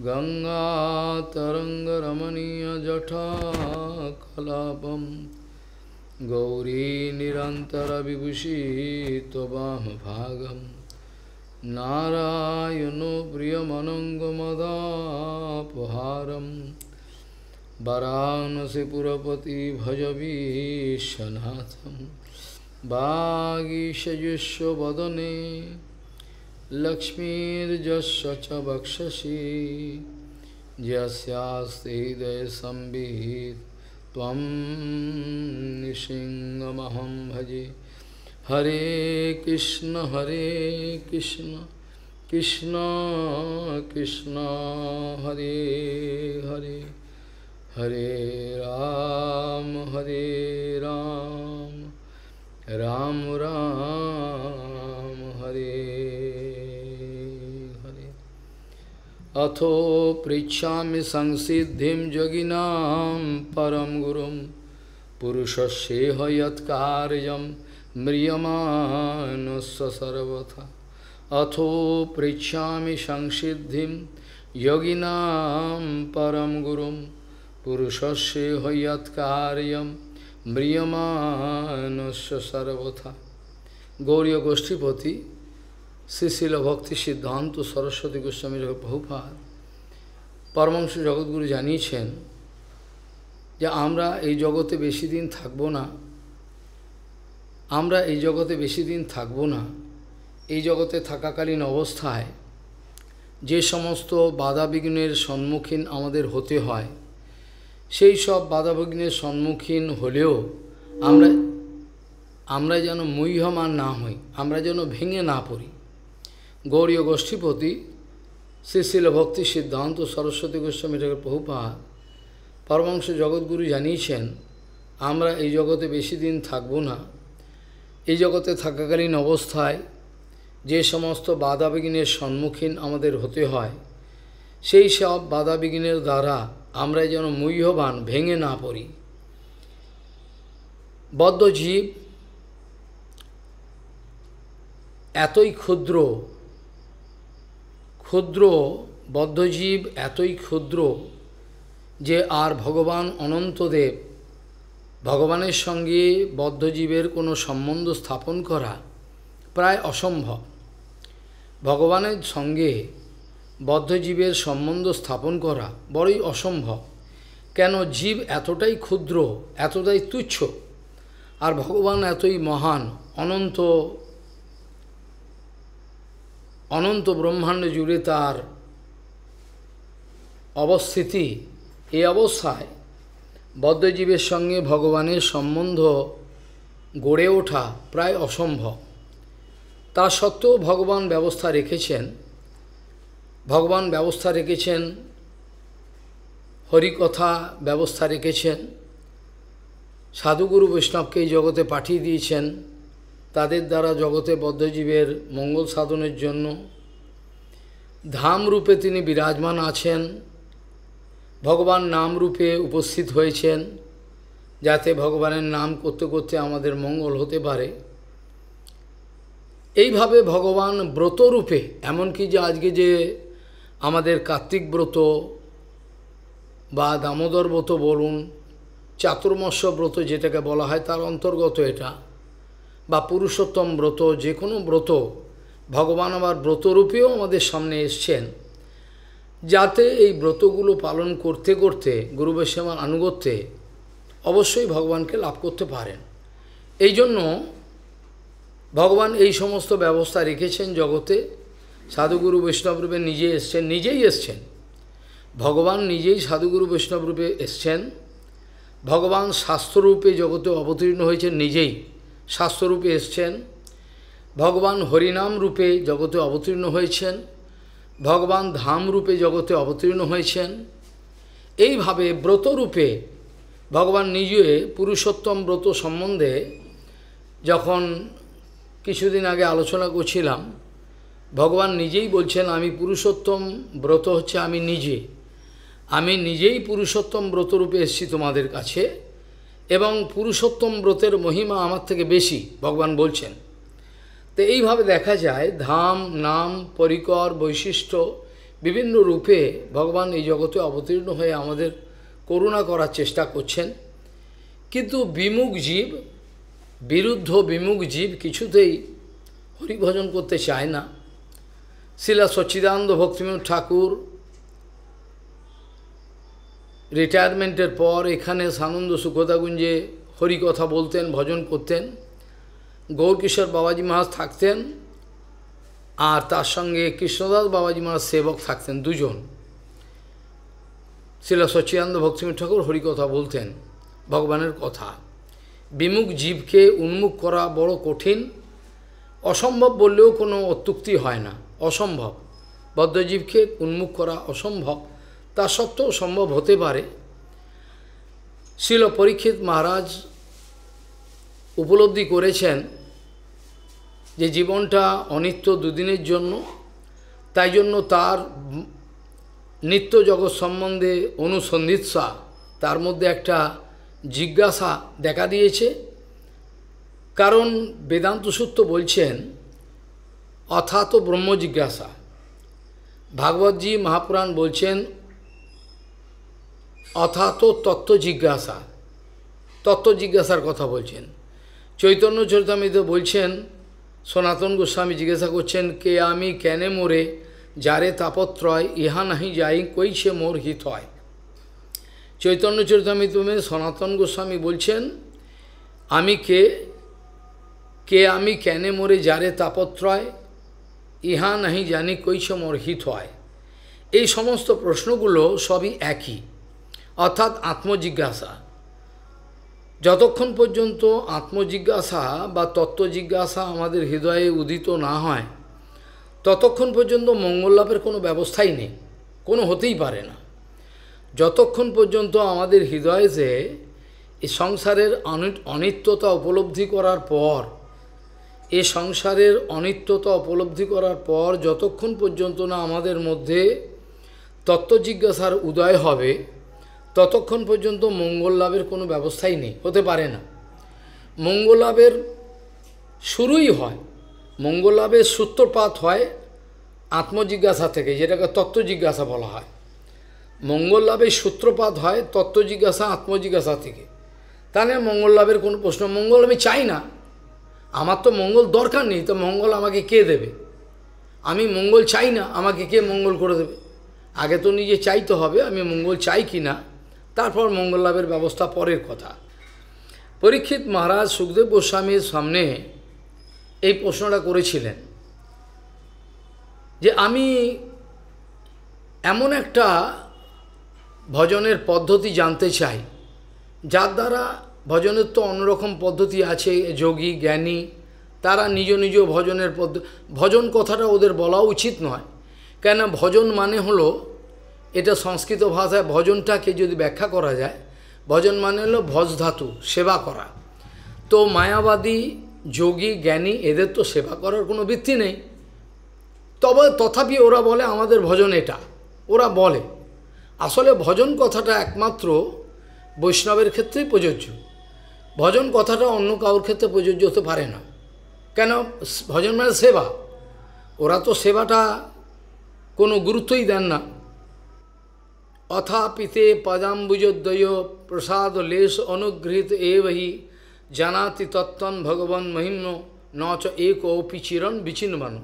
गंगा जठा कलापम गङ्गातरङ्गरमणीयजठा कलापं गौरीनिरन्तरविभूषी त्वमभागं नारायणो प्रियमनङ्गमदापहारं वरानसिपुरपति भजवीशनाथं वागीशयुष्वदने लक्ष्मीर्जस्व च बक्षसि जस्यास्ते हृदयसंविहित त्वं निसिंहमहं भजे हरे कृष्ण हरे कृष्ण कृष्ण कृष्ण हरे हरे हरे राम हरे राम राम राम हरे अथो पृछा संसिधि जोगिना परम गुरु पुरुषसेह यत्कार्य म्रियमान सर्वथा अथो पृछा संसिधि योगिना परम गुरु पुरुषसेह यत्कार्य म्रियमान सर्वथा गौरी गोष्ठीपति শ্রী ভক্তি সিদ্ধান্ত সরস্বতী গোস্বামী পরমাংশ জগৎগুরু জানিয়েছেন যে আমরা এই জগতে বেশি দিন থাকবো না আমরা এই জগতে বেশি দিন থাকবো না এই জগতে থাকাকালীন অবস্থায় যে সমস্ত বাধাবিঘ্নের সম্মুখীন আমাদের হতে হয় সেই সব বাধাবিঘ্নের সম্মুখীন হলেও আমরা আমরা যেন মুহ্যমান না হই আমরা যেন ভেঙে না পড়ি গৌরীয় গোষ্ঠীপতি শ্রী ভক্তি সিদ্ধান্ত সরস্বতী গোস্বামী ঠাকুর প্রভুপাত পরমাংশ জগৎগুরু জানিয়েছেন আমরা এই জগতে বেশি দিন থাকব না এই জগতে থাকাকালীন অবস্থায় যে সমস্ত বাধা সম্মুখীন আমাদের হতে হয় সেই সব বাধা দ্বারা আমরা যেন মূহ্যবান ভেঙে না পড়ি বদ্ধ জীব এতই ক্ষুদ্র ক্ষুদ্র বদ্ধজীব এতই ক্ষুদ্র যে আর ভগবান অনন্তদেব ভগবানের সঙ্গে বদ্ধজীবের কোনো সম্বন্ধ স্থাপন করা প্রায় অসম্ভব ভগবানের সঙ্গে বদ্ধজীবের সম্বন্ধ স্থাপন করা বড়ই অসম্ভব কেন জীব এতটাই ক্ষুদ্র এতটাই তুচ্ছ আর ভগবান এতই মহান অনন্ত অনন্ত ব্রহ্মাণ্ড জুড়ে তার অবস্থিতি এই অবস্থায় বদ্ধজীবের সঙ্গে ভগবানের সম্বন্ধ গড়ে ওঠা প্রায় অসম্ভব তা সত্ত্বেও ভগবান ব্যবস্থা রেখেছেন ভগবান ব্যবস্থা রেখেছেন হরিকথা ব্যবস্থা রেখেছেন সাধুগুরু বৈষ্ণবকে এই জগতে পাঠিয়ে দিয়েছেন তাদের দ্বারা জগতে বদ্ধজীবের মঙ্গল সাধনের জন্য ধাম রূপে তিনি বিরাজমান আছেন ভগবান নাম রূপে উপস্থিত হয়েছেন যাতে ভগবানের নাম করতে করতে আমাদের মঙ্গল হতে পারে এইভাবে ভগবান ব্রত রূপে এমনকি যে আজকে যে আমাদের কার্তিক ব্রত বা দামোদর ব্রত বলুন চাতুর্মস্য ব্রত যেটাকে বলা হয় তার অন্তর্গত এটা বা পুরুষোত্তম ব্রত যে কোনো ব্রত ভগবান আবার ব্রতরূপেও আমাদের সামনে এসছেন যাতে এই ব্রতগুলো পালন করতে করতে গুরু বৈষ্ণবার আনুগত্যে অবশ্যই ভগবানকে লাভ করতে পারেন এই জন্য ভগবান এই সমস্ত ব্যবস্থা রেখেছেন জগতে সাধুগুরু বৈষ্ণবরূপে নিজে এসছেন নিজেই এসছেন ভগবান নিজেই সাধুগুরু বৈষ্ণবরূপে এসছেন ভগবান শাস্ত্ররূপে জগতে অবতীর্ণ হয়েছেন নিজেই শাস্ত্ররূপে এসছেন ভগবান হরিনাম রূপে জগতে অবতীর্ণ হয়েছেন ভগবান ধাম রূপে জগতে অবতীর্ণ হয়েছেন এইভাবে ব্রতরূপে ভগবান নিজে পুরুষোত্তম ব্রত সম্বন্ধে যখন কিছুদিন আগে আলোচনা করছিলাম ভগবান নিজেই বলছেন আমি পুরুষোত্তম ব্রত হচ্ছে আমি নিজে আমি নিজেই পুরুষোত্তম ব্রতরূপে এসেছি তোমাদের কাছে এবং পুরুষোত্তম ব্রতের মহিমা আমার থেকে বেশি ভগবান বলছেন তো এইভাবে দেখা যায় ধাম নাম পরিকর বৈশিষ্ট্য বিভিন্ন রূপে ভগবান এই জগতে অবতীর্ণ হয়ে আমাদের করুণা করার চেষ্টা করছেন কিন্তু বিমুখ জীব বিরুদ্ধ বিমুখ জীব কিছুতেই হরিভজন করতে চায় না শিলা সচ্চিদানন্দ ভক্তিমূল ঠাকুর রিটায়ারমেন্টের পর এখানে সানন্দ সুখদাগুঞ্জে হরিকথা বলতেন ভজন করতেন গৌরকিশোর বাবাজি মহাজ থাকতেন আর তার সঙ্গে কৃষ্ণদাস বাবাজি মহাজ সেবক থাকতেন দুজন শিলা সচিদানন্দ ভক্তিমী ঠাকুর হরিকথা বলতেন ভগবানের কথা বিমুখ জীবকে উন্মুখ করা বড় কঠিন অসম্ভব বললেও কোনো অত্যুক্তি হয় না অসম্ভব বদ্ধজীবকে উন্মুখ করা অসম্ভব তা সত্ত্বেও সম্ভব হতে পারে শিল পরীক্ষিত মহারাজ উপলব্ধি করেছেন যে জীবনটা অনিত্য দুদিনের জন্য তাই জন্য তার নিত্য জগৎ সম্বন্ধে অনুসন্ধিৎসা তার মধ্যে একটা জিজ্ঞাসা দেখা দিয়েছে কারণ বেদান্ত সূত্র বলছেন অথাত ব্রহ্ম জিজ্ঞাসা ভাগবতজি মহাপুরাণ বলছেন অথাত তত্ত্ব জিজ্ঞাসা তত্ত্ব জিজ্ঞাসার কথা বলছেন চৈতন্য চরিতামিত বলছেন সনাতন গোস্বামী জিজ্ঞাসা করছেন কে আমি কেনে মোরে যারে তাপত্রয় ইহা নাহি যাই কই সে মোর হিত হয় চৈতন্য চরিতামিত সনাতন গোস্বামী বলছেন আমি কে কে আমি কেনে মোরে যারে তাপত্রয় ইহা নাহি জানি কৈশ মোর হিত হয় এই সমস্ত প্রশ্নগুলো সবই একই অর্থাৎ আত্মজিজ্ঞাসা যতক্ষণ পর্যন্ত আত্মজিজ্ঞাসা বা তত্ত্ব জিজ্ঞাসা আমাদের হৃদয়ে উদিত না হয় ততক্ষণ পর্যন্ত মঙ্গল লাভের কোনো ব্যবস্থাই নেই কোনো হতেই পারে না যতক্ষণ পর্যন্ত আমাদের হৃদয়ে যে এই সংসারের অনিত্যতা উপলব্ধি করার পর এ সংসারের অনিত্যতা উপলব্ধি করার পর যতক্ষণ পর্যন্ত না আমাদের মধ্যে তত্ত্ব জিজ্ঞাসার উদয় হবে ততক্ষণ পর্যন্ত মঙ্গল লাভের কোনো ব্যবস্থাই নেই হতে পারে না মঙ্গল লাভের শুরুই হয় মঙ্গল লাভের সূত্রপাত হয় আত্মজিজ্ঞাসা থেকে যেটাকে তত্ত্ব জিজ্ঞাসা বলা হয় মঙ্গল লাভের সূত্রপাত হয় তত্ত্ব জিজ্ঞাসা আত্মজিজ্ঞাসা থেকে তাহলে মঙ্গল লাভের কোনো প্রশ্ন মঙ্গল আমি চাই না আমার তো মঙ্গল দরকার নেই তো মঙ্গল আমাকে কে দেবে আমি মঙ্গল চাই না আমাকে কে মঙ্গল করে দেবে আগে তো নিজে চাইতে হবে আমি মঙ্গল চাই কি না তারপর মঙ্গল লাভের ব্যবস্থা পরের কথা পরীক্ষিত মহারাজ সুখদেব গোস্বামীর সামনে এই প্রশ্নটা করেছিলেন যে আমি এমন একটা ভজনের পদ্ধতি জানতে চাই যার দ্বারা ভজনের তো অন্যরকম পদ্ধতি আছে যোগী জ্ঞানী তারা নিজ নিজ ভজনের পদ্ধ ভজন কথাটা ওদের বলা উচিত নয় কেন ভজন মানে হলো এটা সংস্কৃত ভাষায় ভজনটাকে যদি ব্যাখ্যা করা যায় ভজন মানে হলো ভজ ধাতু সেবা করা তো মায়াবাদী যোগী জ্ঞানী এদের তো সেবা করার কোনো বৃত্তি নেই তবে তথাপি ওরা বলে আমাদের ভজন এটা ওরা বলে আসলে ভজন কথাটা একমাত্র বৈষ্ণবের ক্ষেত্রেই প্রযোজ্য ভজন কথাটা অন্য কারোর ক্ষেত্রে প্রযোজ্য হতে পারে না কেন ভজন মানে সেবা ওরা তো সেবাটা কোনো গুরুত্বই দেন না অথাপিতে পদাম্বুজদ্বয় প্রসাদ লেশ অনুগৃহীত এবহি জানাতি তত্তন ভগবান মহিম্ন নচ এক অপিচিরণ বিচিনবান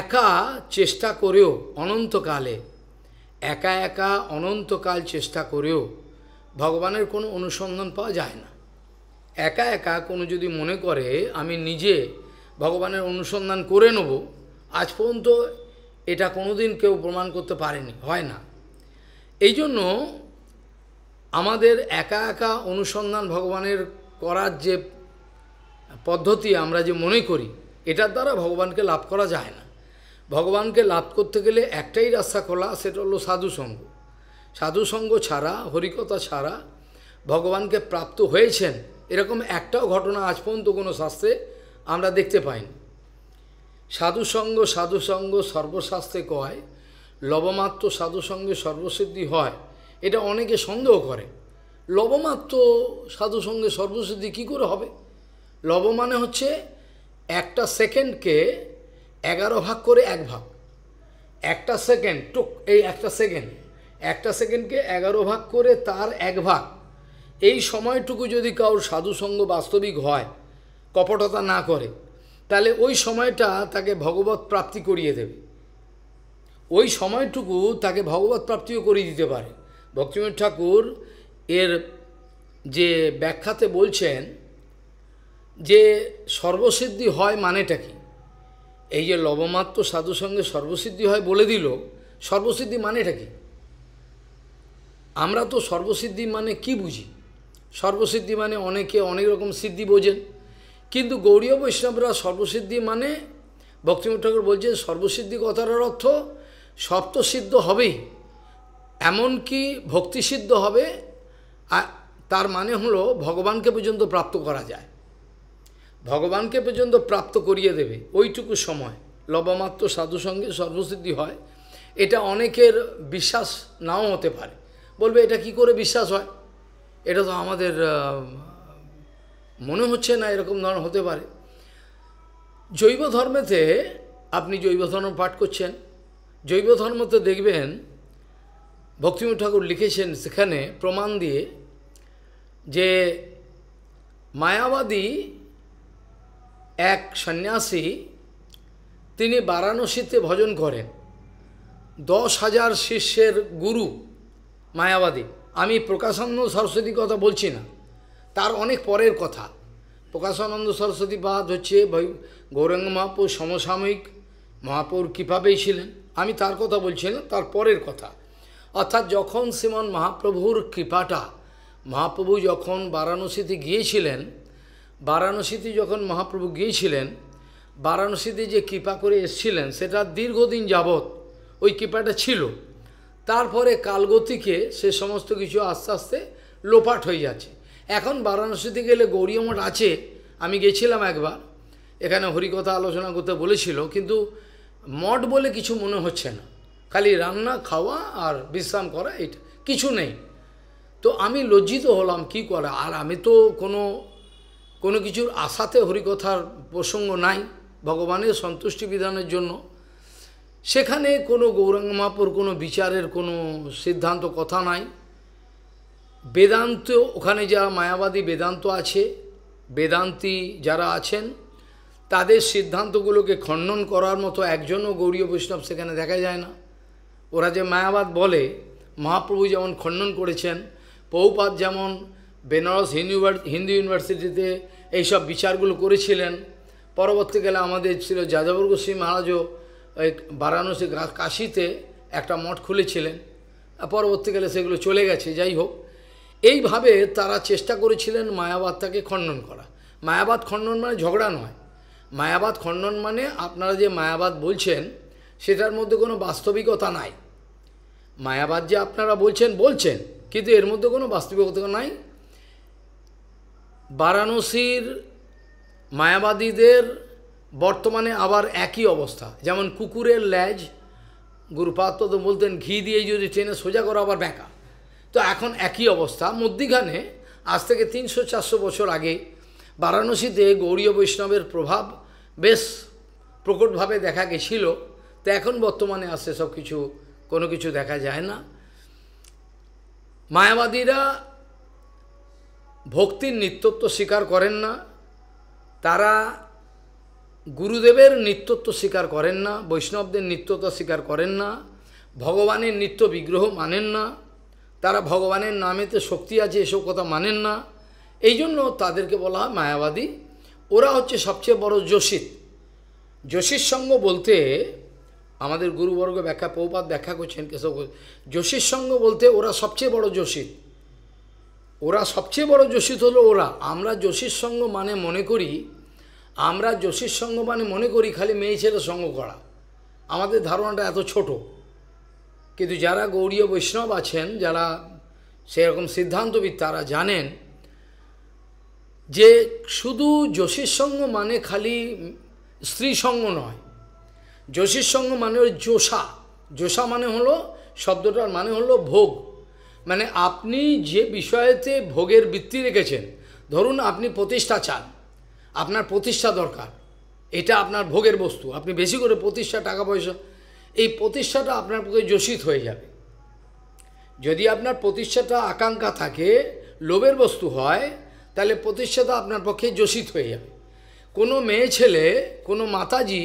একা চেষ্টা করেও অনন্তকালে একা একা অনন্তকাল চেষ্টা করেও ভগবানের কোনো অনুসন্ধান পাওয়া যায় না একা একা কোনো যদি মনে করে আমি নিজে ভগবানের অনুসন্ধান করে নেব আজ পর্যন্ত এটা কোনোদিন কেউ প্রমাণ করতে পারেনি হয় না এই জন্য আমাদের একা একা অনুসন্ধান ভগবানের করার যে পদ্ধতি আমরা যে মনে করি এটার দ্বারা ভগবানকে লাভ করা যায় না ভগবানকে লাভ করতে গেলে একটাই রাস্তা খোলা সেটা হলো সাধুসঙ্গ সাধুসঙ্গ ছাড়া হরিকতা ছাড়া ভগবানকে প্রাপ্ত হয়েছেন এরকম একটাও ঘটনা আজ পর্যন্ত কোনো শাস্ত্রে আমরা দেখতে পাইনি সাধুসঙ্গ সাধুসঙ্গ সর্বশাস্ত্রে কয় লবমাত্র সাধু সঙ্গে সর্বসিদ্ধি হয় এটা অনেকে সন্দেহ করে লবমাত্র সাধু সঙ্গে সর্বসিদ্ধি কী করে হবে লব মানে হচ্ছে একটা সেকেন্ডকে এগারো ভাগ করে এক ভাগ একটা সেকেন্ড টুক এই একটা সেকেন্ড একটা সেকেন্ডকে এগারো ভাগ করে তার এক ভাগ এই সময়টুকু যদি কারোর সাধুসঙ্গ বাস্তবিক হয় কপটতা না করে তাহলে ওই সময়টা তাকে ভগবত প্রাপ্তি করিয়ে দেবে ওই সময়টুকু তাকে ভগবত প্রাপ্তিও করিয়ে দিতে পারে ভক্তিময় ঠাকুর এর যে ব্যাখ্যাতে বলছেন যে সর্বসিদ্ধি হয় মানেটা কি এই যে লবমাত্র সাধু সঙ্গে সর্বসিদ্ধি হয় বলে দিল সর্বসিদ্ধি মানেটা কি আমরা তো সর্বসিদ্ধি মানে কি বুঝি সর্বসিদ্ধি মানে অনেকে অনেক রকম সিদ্ধি বোঝেন কিন্তু গৌরীয় বৈষ্ণবরা সর্বসিদ্ধি মানে ভক্তিম ঠাকুর বলছেন সর্বসিদ্ধি কথাটার অর্থ সপ্তসিদ্ধ হবেই এমনকি ভক্তিসিদ্ধ হবে আর তার মানে হলো ভগবানকে পর্যন্ত প্রাপ্ত করা যায় ভগবানকে পর্যন্ত প্রাপ্ত করিয়ে দেবে ওইটুকু সময় লবামাত্র সাধু সঙ্গে সর্বসিদ্ধি হয় এটা অনেকের বিশ্বাস নাও হতে পারে বলবে এটা কি করে বিশ্বাস হয় এটা তো আমাদের মনে হচ্ছে না এরকম ধরনের হতে পারে জৈব ধর্মেতে আপনি জৈব ধর্ম পাঠ করছেন জৈব ধর্ম তো দেখবেন ভক্তিম ঠাকুর লিখেছেন সেখানে প্রমাণ দিয়ে যে মায়াবাদী এক সন্ন্যাসী তিনি বারাণসীতে ভজন করেন দশ হাজার শিষ্যের গুরু মায়াবাদী আমি প্রকাশানন্দ সরস্বতী কথা বলছি না তার অনেক পরের কথা প্রকাশানন্দ সরস্বতী বাদ হচ্ছে গৌরাঙ্গ মহাপুর সমসাময়িক মহাপুর কীভাবেই ছিলেন আমি তার কথা বলছি না তার পরের কথা অর্থাৎ যখন শ্রীমন মহাপ্রভুর কৃপাটা মহাপ্রভু যখন বারাণসীতে গিয়েছিলেন বারাণসীতে যখন মহাপ্রভু গিয়েছিলেন বারাণসীতে যে কৃপা করে এসছিলেন সেটা দীর্ঘদিন যাবৎ ওই কৃপাটা ছিল তারপরে কালগতিকে সে সমস্ত কিছু আস্তে আস্তে লোপাট হয়ে যাচ্ছে এখন বারাণসীতে গেলে গৌরীয় মঠ আছে আমি গেছিলাম একবার এখানে হরিকথা আলোচনা করতে বলেছিল কিন্তু মঠ বলে কিছু মনে হচ্ছে না খালি রান্না খাওয়া আর বিশ্রাম করা এটা কিছু নেই তো আমি লজ্জিত হলাম কি করা আর আমি তো কোনো কোনো কিছুর আশাতে হরিকথার প্রসঙ্গ নাই ভগবানের সন্তুষ্টি বিধানের জন্য সেখানে কোনো গৌরাঙ্গ কোনো বিচারের কোনো সিদ্ধান্ত কথা নাই বেদান্ত ওখানে যারা মায়াবাদী বেদান্ত আছে বেদান্তি যারা আছেন তাদের সিদ্ধান্তগুলোকে খণ্ডন করার মতো একজনও গৌরীয় বৈষ্ণব সেখানে দেখা যায় না ওরা যে মায়াবাদ বলে মহাপ্রভু যেমন খণ্ডন করেছেন পৌপাত যেমন বেনারস হিন্দু হিন্দু ইউনিভার্সিটিতে এইসব বিচারগুলো করেছিলেন পরবর্তীকালে আমাদের ছিল যাদবর গোশ্রী মহারাজও বারাণসী কাশিতে একটা মঠ খুলেছিলেন পরবর্তীকালে সেগুলো চলে গেছে যাই হোক এইভাবে তারা চেষ্টা করেছিলেন মায়াবাদটাকে খণ্ডন করা মায়াবাদ খণ্ডন মানে ঝগড়া নয় মায়াবাদ খণ্ডন মানে আপনারা যে মায়াবাদ বলছেন সেটার মধ্যে কোনো বাস্তবিকতা নাই মায়াবাদ যে আপনারা বলছেন বলছেন কিন্তু এর মধ্যে কোনো বাস্তবিকতা নাই বারাণসীর মায়াবাদীদের বর্তমানে আবার একই অবস্থা যেমন কুকুরের ল্যাজ গুরুপাত্র তো বলতেন ঘি দিয়ে যদি ট্রেনে সোজা করো আবার ব্যাঁকা তো এখন একই অবস্থা মধ্যিখানে আজ থেকে তিনশো চারশো বছর আগে বারাণসীতে গৌরীয় বৈষ্ণবের প্রভাব বেশ প্রকটভাবে দেখা গেছিল তো এখন বর্তমানে আসছে সব কিছু কোনো কিছু দেখা যায় না মায়াবাদীরা ভক্তির নিত্যত্ব স্বীকার করেন না তারা গুরুদেবের নিত্যত্ব স্বীকার করেন না বৈষ্ণবদের নিত্যতা স্বীকার করেন না ভগবানের নিত্য বিগ্রহ মানেন না তারা ভগবানের নামেতে শক্তি আছে এসব কথা মানেন না এই জন্য তাদেরকে বলা হয় মায়াবাদী ওরা হচ্ছে সবচেয়ে বড় যোশিত যোশীর সঙ্গ বলতে আমাদের গুরুবর্গ ব্যাখ্যা পৌপাত ব্যাখ্যা করছেন কেশব যোশীর সঙ্গ বলতে ওরা সবচেয়ে বড় যোশিত ওরা সবচেয়ে বড় যোশীত হলো ওরা আমরা যোশীর সঙ্গ মানে মনে করি আমরা যোশীর সঙ্গ মানে মনে করি খালি মেয়ে ছেলে সঙ্গ করা আমাদের ধারণাটা এত ছোট কিন্তু যারা গৌরীয় বৈষ্ণব আছেন যারা সেরকম সিদ্ধান্তবিদ তারা জানেন যে শুধু যোশীর সঙ্গ মানে খালি স্ত্রী সঙ্গ নয় যোশীর সঙ্গ মানে ওই জোসা জোসা মানে হলো শব্দটার মানে হলো ভোগ মানে আপনি যে বিষয়েতে ভোগের বৃত্তি রেখেছেন ধরুন আপনি প্রতিষ্ঠা চান আপনার প্রতিষ্ঠা দরকার এটা আপনার ভোগের বস্তু আপনি বেশি করে প্রতিষ্ঠা টাকা পয়সা এই প্রতিষ্ঠাটা আপনার পক্ষে যোশিত হয়ে যাবে যদি আপনার প্রতিষ্ঠাটা আকাঙ্ক্ষা থাকে লোভের বস্তু হয় তাহলে প্রতিষ্ঠাতা আপনার পক্ষে যোশিত হয়ে যাবে কোনো মেয়ে ছেলে কোনো মাতাজি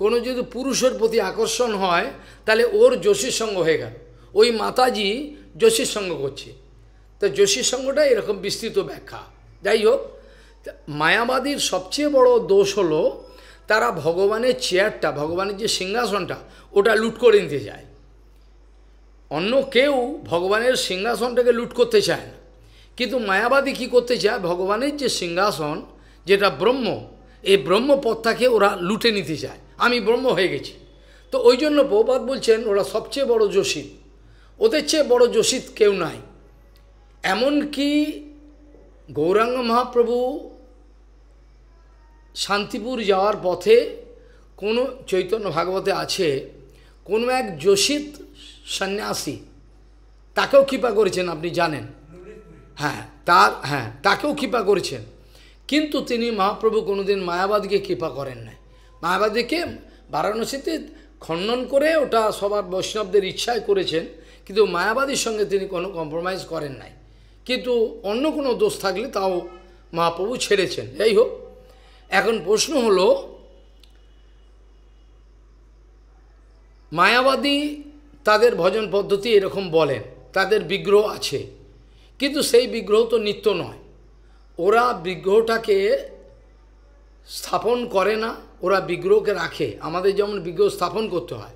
কোনো যদি পুরুষের প্রতি আকর্ষণ হয় তাহলে ওর যোশীর সঙ্গ হয়ে গেল ওই মাতাজি যোশীর সঙ্গ করছে তো যোশীর সঙ্গটা এরকম বিস্তৃত ব্যাখ্যা যাই হোক মায়াবাদীর সবচেয়ে বড় দোষ হলো তারা ভগবানের চেয়ারটা ভগবানের যে সিংহাসনটা ওটা লুট করে নিতে যায় অন্য কেউ ভগবানের সিংহাসনটাকে লুট করতে চায় না কিন্তু মায়াবাদী কি করতে চায় ভগবানের যে সিংহাসন যেটা ব্রহ্ম এই ব্রহ্মপথটাকে ওরা লুটে নিতে চায় আমি ব্রহ্ম হয়ে গেছি তো ওই জন্য প্রবাদ বলছেন ওরা সবচেয়ে বড় যোশিত ওদের চেয়ে বড় যোশিত কেউ নাই এমনকি গৌরাঙ্গ মহাপ্রভু শান্তিপুর যাওয়ার পথে কোনো চৈতন্য ভাগবতে আছে কোনো এক যোশিত সন্ন্যাসী তাকেও কৃপা করেছেন আপনি জানেন হ্যাঁ তার হ্যাঁ তাকেও কৃপা করেছেন কিন্তু তিনি মহাপ্রভু কোনোদিন মায়াবাদকে কৃপা করেন নাই মায়াবাদীকে বারাণসীতে খণ্ডন করে ওটা সবার বৈষ্ণবদের ইচ্ছায় করেছেন কিন্তু মায়াবাদীর সঙ্গে তিনি কোনো কম্প্রোমাইজ করেন নাই কিন্তু অন্য কোনো দোষ থাকলে তাও মহাপ্রভু ছেড়েছেন যাই হোক এখন প্রশ্ন হলো মায়াবাদী তাদের ভজন পদ্ধতি এরকম বলেন তাদের বিগ্রহ আছে কিন্তু সেই বিগ্রহ তো নিত্য নয় ওরা বিগ্রহটাকে স্থাপন করে না ওরা বিগ্রহকে রাখে আমাদের যেমন বিগ্রহ স্থাপন করতে হয়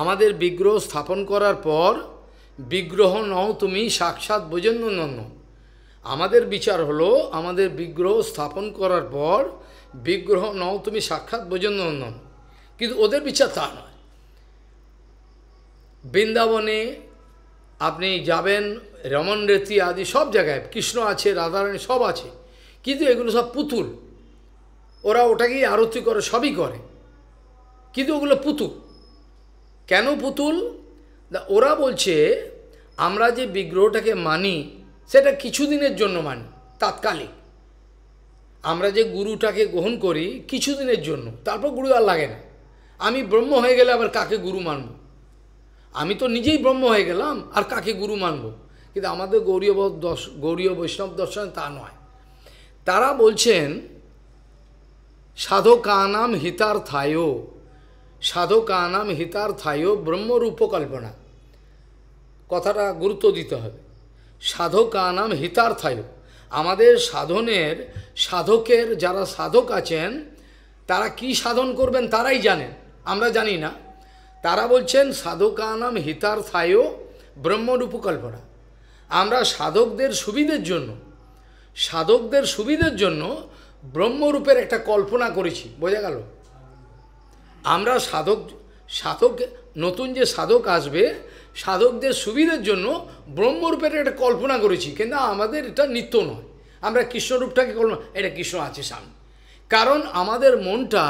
আমাদের বিগ্রহ স্থাপন করার পর বিগ্রহ নও তুমি সাক্ষাৎ বোজেন্দ্রনন্ন আমাদের বিচার হলো আমাদের বিগ্রহ স্থাপন করার পর বিগ্রহ নও তুমি সাক্ষাৎ নন্দন কিন্তু ওদের বিচার তা নয় বৃন্দাবনে আপনি যাবেন রমন রেতি আদি সব জায়গায় কৃষ্ণ আছে রাধারানী সব আছে কিন্তু এগুলো সব পুতুল ওরা ওটাকেই আরতি করে সবই করে কিন্তু ওগুলো পুতুল কেন পুতুল ওরা বলছে আমরা যে বিগ্রহটাকে মানি সেটা কিছুদিনের জন্য মানি তাৎকালিক আমরা যে গুরুটাকে গ্রহণ করি কিছুদিনের জন্য তারপর গুরু আর লাগে না আমি ব্রহ্ম হয়ে গেলে আবার কাকে গুরু মানব আমি তো নিজেই ব্রহ্ম হয়ে গেলাম আর কাকে গুরু মানব কিন্তু আমাদের গৌরীয় দর্শ গৌরীয় বৈষ্ণব দর্শন তা নয় তারা বলছেন সাধকানাম থায়ো সাধকানাম হিতার্থায় ব্রহ্মরূপ কল্পনা কথাটা গুরুত্ব দিতে হবে সাধকানাম থায়ো আমাদের সাধনের সাধকের যারা সাধক আছেন তারা কি সাধন করবেন তারাই জানেন আমরা জানি না তারা বলছেন সাধকানাম হিতার থায় ব্রহ্মরূপকল্পনা আমরা সাধকদের সুবিধের জন্য সাধকদের সুবিধের জন্য ব্রহ্মরূপের একটা কল্পনা করেছি বোঝা গেল আমরা সাধক সাধক নতুন যে সাধক আসবে সাধকদের সুবিধের জন্য ব্রহ্মরূপের একটা কল্পনা করেছি কিন্তু আমাদের এটা নিত্য নয় আমরা কৃষ্ণরূপটাকে কল্পনা এটা কৃষ্ণ আছে সামনে কারণ আমাদের মনটা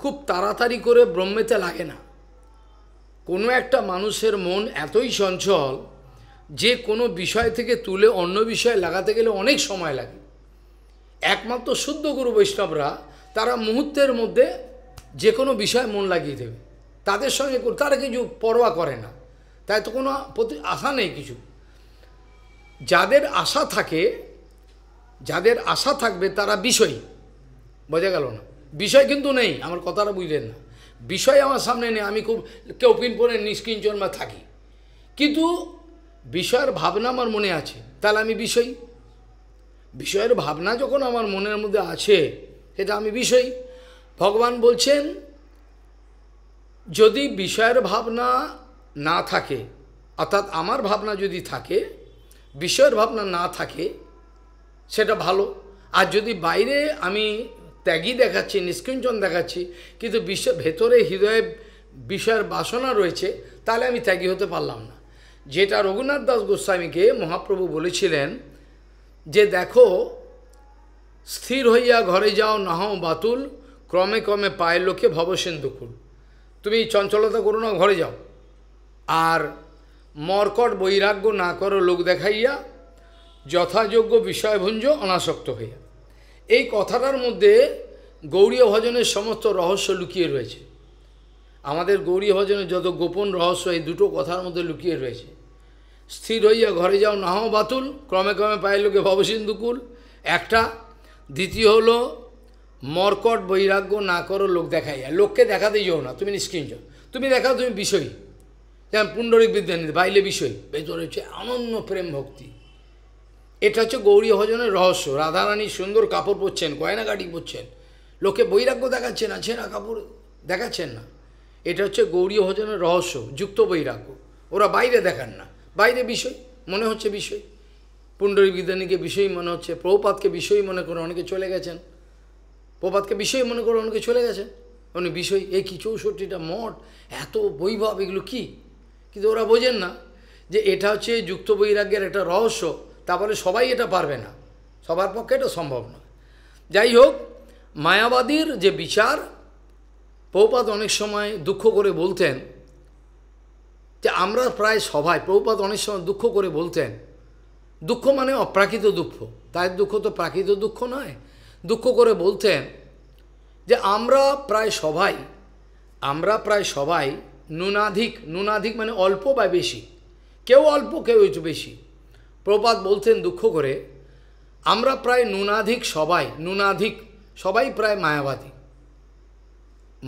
খুব তাড়াতাড়ি করে ব্রহ্মেতে লাগে না কোনো একটা মানুষের মন এতই চঞ্চল যে কোনো বিষয় থেকে তুলে অন্য বিষয়ে লাগাতে গেলে অনেক সময় লাগে একমাত্র শুদ্ধ গুরু বৈষ্ণবরা তারা মুহূর্তের মধ্যে যে কোনো বিষয়ে মন লাগিয়ে দেবে তাদের সঙ্গে তারা কিছু পরোয়া করে না তাই তো কোনো প্রতি আশা নেই কিছু যাদের আশা থাকে যাদের আশা থাকবে তারা বিষয় বোঝা গেল না বিষয় কিন্তু নেই আমার কথাটা বুঝলেন না বিষয় আমার সামনে নেই আমি খুব কেউ পিন পরে নিষ্কিঞ্চন্মা থাকি কিন্তু বিষয়ের ভাবনা আমার মনে আছে তাহলে আমি বিষয় বিষয়ের ভাবনা যখন আমার মনের মধ্যে আছে সেটা আমি বিষয় ভগবান বলছেন যদি বিষয়ের ভাবনা না থাকে অর্থাৎ আমার ভাবনা যদি থাকে বিষয়ের ভাবনা না থাকে সেটা ভালো আর যদি বাইরে আমি ত্যাগী দেখাচ্ছি নিষ্কিঞ্চন দেখাচ্ছি কিন্তু বিশ্ব ভেতরে হৃদয়ে বিষয়ের বাসনা রয়েছে তাহলে আমি ত্যাগী হতে পারলাম না যেটা রঘুনাথ দাস গোস্বামীকে মহাপ্রভু বলেছিলেন যে দেখো স্থির হইয়া ঘরে যাও নাহও বাতুল ক্রমে ক্রমে পায়ের লোকে ভবসেন্দুকুল তুমি চঞ্চলতা করো না ঘরে যাও আর মর্কট বৈরাগ্য না করো লোক দেখাইয়া যথাযোগ্য বিষয়ভুঞ্জ অনাসক্ত হইয়া এই কথাটার মধ্যে গৌরী ভজনের সমস্ত রহস্য লুকিয়ে রয়েছে আমাদের গৌরী ভজনের যত গোপন রহস্য এই দুটো কথার মধ্যে লুকিয়ে রয়েছে স্থির হইয়া ঘরে যাও নাহ বাতুল ক্রমে ক্রমে পায় লোকে ভবসিন্ধুকুল একটা দ্বিতীয় হলো মর্কট বৈরাগ্য না করো লোক দেখাই লোককে দেখাতেই যাও না তুমি যাও তুমি দেখাও তুমি বিষয়ী যেমন পুণ্ডরিক বিদ্যানিধি বাইলে বিষয় ভেতরে হচ্ছে অনন্য প্রেম ভক্তি এটা হচ্ছে গৌরী হজনের রহস্য রাধারানী সুন্দর কাপড় পরছেন গয়নাগাটি পরছেন লোকে বৈরাগ্য দেখাচ্ছেন আছে না কাপড় দেখাচ্ছেন না এটা হচ্ছে গৌরী হজনের রহস্য যুক্ত বৈরাগ্য ওরা বাইরে দেখান না বাইরে বিষয় মনে হচ্ছে বিষয় পুণ্ডরী বিদ্যানীকে বিষয় মনে হচ্ছে প্রপাতকে বিষয়ই মনে করে অনেকে চলে গেছেন প্রপাতকে বিষয় মনে করে অনেকে চলে গেছেন অনেক মানে বিষয় এই কি চৌষট্টিটা মঠ এত বৈভব এগুলো কী কিন্তু ওরা বোঝেন না যে এটা হচ্ছে যুক্ত বৈরাগ্যের একটা রহস্য তা বলে সবাই এটা পারবে না সবার পক্ষে এটা সম্ভব নয় যাই হোক মায়াবাদীর যে বিচার প্রৌপাত অনেক সময় দুঃখ করে বলতেন যে আমরা প্রায় সভায় প্রৌপাত অনেক সময় দুঃখ করে বলতেন দুঃখ মানে অপ্রাকৃত দুঃখ তাই দুঃখ তো প্রাকৃত দুঃখ নয় দুঃখ করে বলতেন যে আমরা প্রায় সবাই আমরা প্রায় সবাই নুনাধিক নুনাধিক মানে অল্প বা বেশি কেউ অল্প কেউ একটু বেশি প্রপাত বলছেন দুঃখ করে আমরা প্রায় নুনাধিক সবাই নুনাধিক সবাই প্রায় মায়াবাদী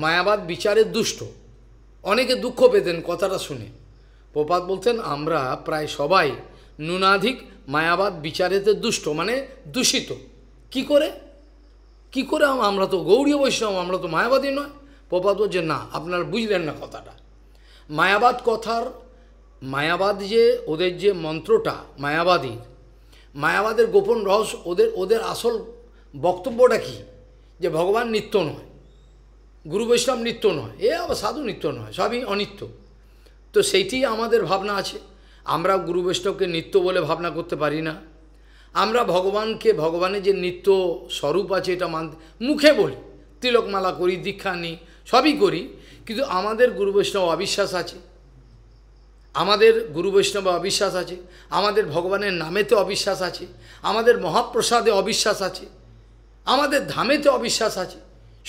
মায়াবাদ বিচারের দুষ্ট অনেকে দুঃখ পেতেন কথাটা শুনে প্রপাত বলছেন আমরা প্রায় সবাই নুনাধিক মায়াবাদ বিচারেতে দুষ্ট মানে দূষিত কি করে কি করে আমরা তো গৌরী বৈষ্ণব আমরা তো মায়াবাদী নয় প্রপাত বলছেন না আপনারা বুঝলেন না কথাটা মায়াবাদ কথার মায়াবাদ যে ওদের যে মন্ত্রটা মায়াবাদীর মায়াবাদের গোপন রহস্য ওদের ওদের আসল বক্তব্যটা কি যে ভগবান নিত্য নয় গুরু বৈষ্ণব নিত্য নয় এ আবার সাধু নিত্য নয় সবই অনিত্য তো সেইটি আমাদের ভাবনা আছে আমরা গুরু বৈষ্ণবকে নিত্য বলে ভাবনা করতে পারি না আমরা ভগবানকে ভগবানের যে নিত্য স্বরূপ আছে এটা মানতে মুখে বলি তিলকমালা করি দীক্ষা নিই সবই করি কিন্তু আমাদের গুরু বৈষ্ণব অবিশ্বাস আছে আমাদের গুরু বৈষ্ণবে অবিশ্বাস আছে আমাদের ভগবানের নামেতে অবিশ্বাস আছে আমাদের মহাপ্রসাদে অবিশ্বাস আছে আমাদের ধামেতে অবিশ্বাস আছে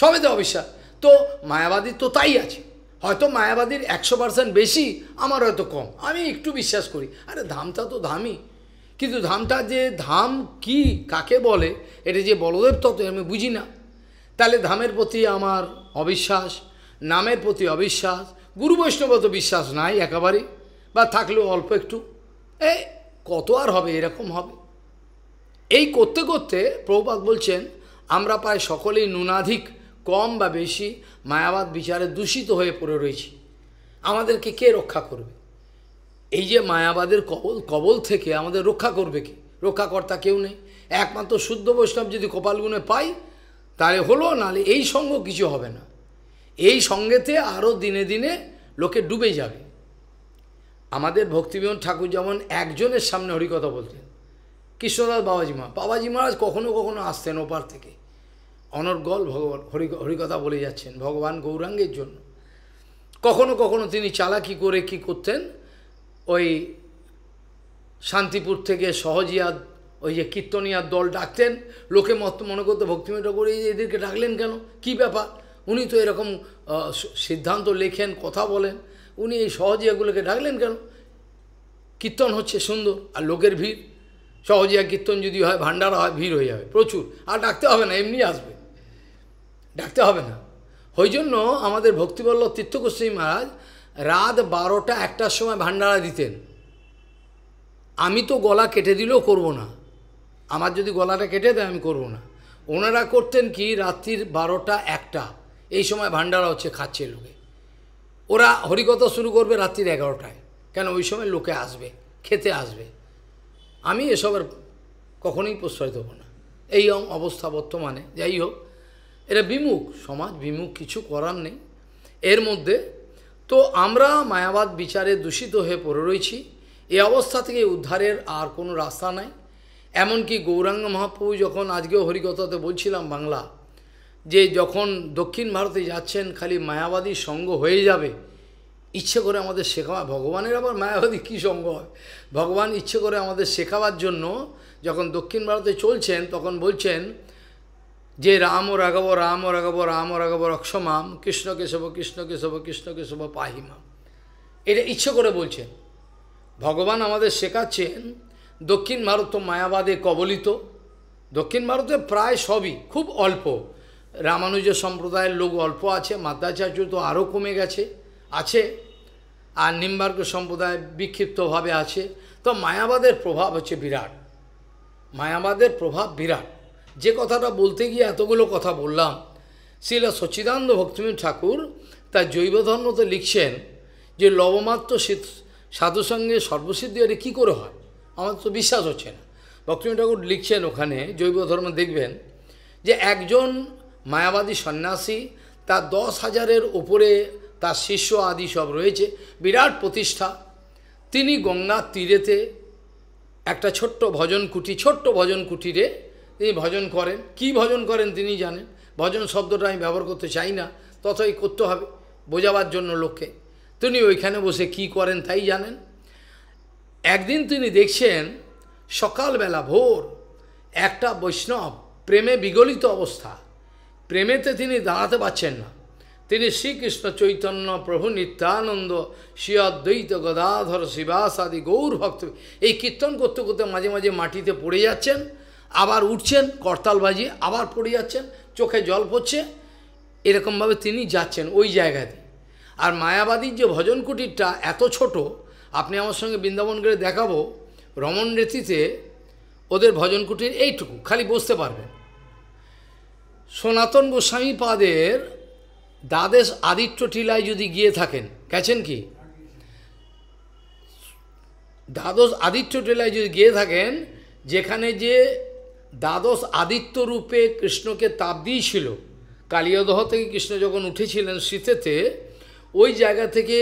সবেতে অবিশ্বাস তো মায়াবাদী তো তাই আছে হয়তো মায়াবাদীর একশো পার্সেন্ট বেশি আমার হয়তো কম আমি একটু বিশ্বাস করি আরে ধামটা তো ধামই কিন্তু ধামটা যে ধাম কি কাকে বলে এটা যে বলদেব তত আমি বুঝি না তাহলে ধামের প্রতি আমার অবিশ্বাস নামের প্রতি অবিশ্বাস গুরু বৈষ্ণবত বিশ্বাস নাই একেবারেই বা থাকলেও অল্প একটু এ কত আর হবে এরকম হবে এই করতে করতে প্রভুপাত বলছেন আমরা প্রায় সকলেই নুনাধিক কম বা বেশি মায়াবাদ বিচারে দূষিত হয়ে পড়ে রয়েছি আমাদেরকে কে রক্ষা করবে এই যে মায়াবাদের কবল কবল থেকে আমাদের রক্ষা করবে কে রক্ষাকর্তা কেউ নেই একমাত্র শুদ্ধ বৈষ্ণব যদি কপালগুনে পাই তাহলে হলো নালে এই সঙ্গ কিছু হবে না এই সঙ্গেতে আরও দিনে দিনে লোকে ডুবে যাবে আমাদের ভক্তিবিহন ঠাকুর যেমন একজনের সামনে হরিকথা বলতেন কৃষ্ণদাস বাবাজি মহারাজ বাবাজি মহারাজ কখনো কখনো আসতেন ওপার থেকে অনর্গল ভগবান হরি হরিকথা বলে যাচ্ছেন ভগবান গৌরাঙ্গের জন্য কখনো কখনো তিনি চালাকি করে কি করতেন ওই শান্তিপুর থেকে সহজিয়াদ ওই যে কীর্তনিয়ার দল ডাকতেন লোকে মত মনে করতে ভক্তিমিটা করে এদেরকে ডাকলেন কেন কি ব্যাপার উনি তো এরকম সিদ্ধান্ত লেখেন কথা বলেন উনি এই সহজিয়াগুলোকে ডাকলেন কেন কীর্তন হচ্ছে সুন্দর আর লোকের ভিড় সহজিয়া কীর্তন যদি হয় ভান্ডারা হয় ভিড় হয়ে যাবে প্রচুর আর ডাকতে হবে না এমনি আসবে ডাকতে হবে না ওই জন্য আমাদের ভক্তিবল্লভ তীর্থকোশ্রী মহারাজ রাত বারোটা একটার সময় ভান্ডারা দিতেন আমি তো গলা কেটে দিলেও করব না আমার যদি গলাটা কেটে দেয় আমি করব না ওনারা করতেন কি রাত্রির বারোটা একটা এই সময় ভান্ডারা হচ্ছে খাচ্ছে লোকে ওরা হরিকথা শুরু করবে রাত্রির এগারোটায় কেন ওই সময় লোকে আসবে খেতে আসবে আমি এসবের কখনোই প্রশ্রয় দেবো না এই অবস্থা বর্তমানে যাই হোক এরা বিমুখ সমাজ বিমুখ কিছু করার নেই এর মধ্যে তো আমরা মায়াবাদ বিচারে দূষিত হয়ে পড়ে রয়েছি এই অবস্থা থেকে উদ্ধারের আর কোনো রাস্তা নাই এমনকি গৌরাঙ্গ মহাপ্রভু যখন আজকেও হরিকথাতে বলছিলাম বাংলা যে যখন দক্ষিণ ভারতে যাচ্ছেন খালি মায়াবাদী সঙ্গ হয়ে যাবে ইচ্ছে করে আমাদের শেখাবার ভগবানের আবার মায়াবাদী কী সঙ্গ হয় ভগবান ইচ্ছে করে আমাদের শেখাবার জন্য যখন দক্ষিণ ভারতে চলছেন তখন বলছেন যে রাম ও রাঘব রাম ও রাঘব রাম ও রাঘব রক্ষমাম কৃষ্ণ কেশব কৃষ্ণ কেশব কৃষ্ণ কেশব পাহিমাম এটা ইচ্ছে করে বলছেন ভগবান আমাদের শেখাচ্ছেন দক্ষিণ ভারত তো মায়াবাদে কবলিত দক্ষিণ ভারতে প্রায় সবই খুব অল্প রামানুজ সম্প্রদায়ের লোক অল্প আছে মাদ্রাচার্য তো আরও কমে গেছে আছে আর নিম্বার্গ সম্প্রদায় বিক্ষিপ্তভাবে আছে তো মায়াবাদের প্রভাব হচ্ছে বিরাট মায়াবাদের প্রভাব বিরাট যে কথাটা বলতে গিয়ে এতগুলো কথা বললাম শিল সচিদানন্দ ভক্তিমী ঠাকুর তার তো লিখছেন যে লবমাত্র সাধুসঙ্গে সর্বসিদ্ধি আর কী করে হয় আমার তো বিশ্বাস হচ্ছে না ভক্তিমী ঠাকুর লিখছেন ওখানে জৈব ধর্ম দেখবেন যে একজন মায়াবাদী সন্ন্যাসী তার দশ হাজারের ওপরে তার শিষ্য আদি সব রয়েছে বিরাট প্রতিষ্ঠা তিনি গঙ্গার তীরেতে একটা ছোট্ট ভজন কুটি ছোট্ট ভজন কুটিরে তিনি ভজন করেন কি ভজন করেন তিনি জানেন ভজন শব্দটা আমি ব্যবহার করতে চাই না ততই করতে হবে বোঝাবার জন্য লোককে তিনি ওইখানে বসে কি করেন তাই জানেন একদিন তিনি দেখছেন সকালবেলা ভোর একটা বৈষ্ণব প্রেমে বিগলিত অবস্থা প্রেমেতে তিনি দাঁড়াতে পারছেন না তিনি শ্রীকৃষ্ণ চৈতন্য প্রভু নিত্যানন্দ শ্রী অদ্বৈত গদাধর শিবাসাদি গৌর ভক্ত এই কীর্তন করতে করতে মাঝে মাঝে মাটিতে পড়ে যাচ্ছেন আবার উঠছেন করতাল বাজিয়ে আবার পড়ে যাচ্ছেন চোখে জল পড়ছে এরকমভাবে তিনি যাচ্ছেন ওই জায়গাতে আর মায়াবাদীর যে ভজন কুটিরটা এত ছোট আপনি আমার সঙ্গে বৃন্দাবন করে দেখাবো রমণ রীতিতে ওদের ভজন কুটির এইটুকু খালি বসতে পারবেন সনাতন গোস্বামী পাদের দ্বাদেশ আদিত্য টিলায় যদি গিয়ে থাকেন গেছেন কি দ্বাদশ আদিত্য টিলায় যদি গিয়ে থাকেন যেখানে যে দ্বাদশ আদিত্য রূপে কৃষ্ণকে তাপ দিয়েছিল কালিয়দহ থেকে কৃষ্ণ যখন উঠেছিলেন শীতেতে ওই জায়গা থেকে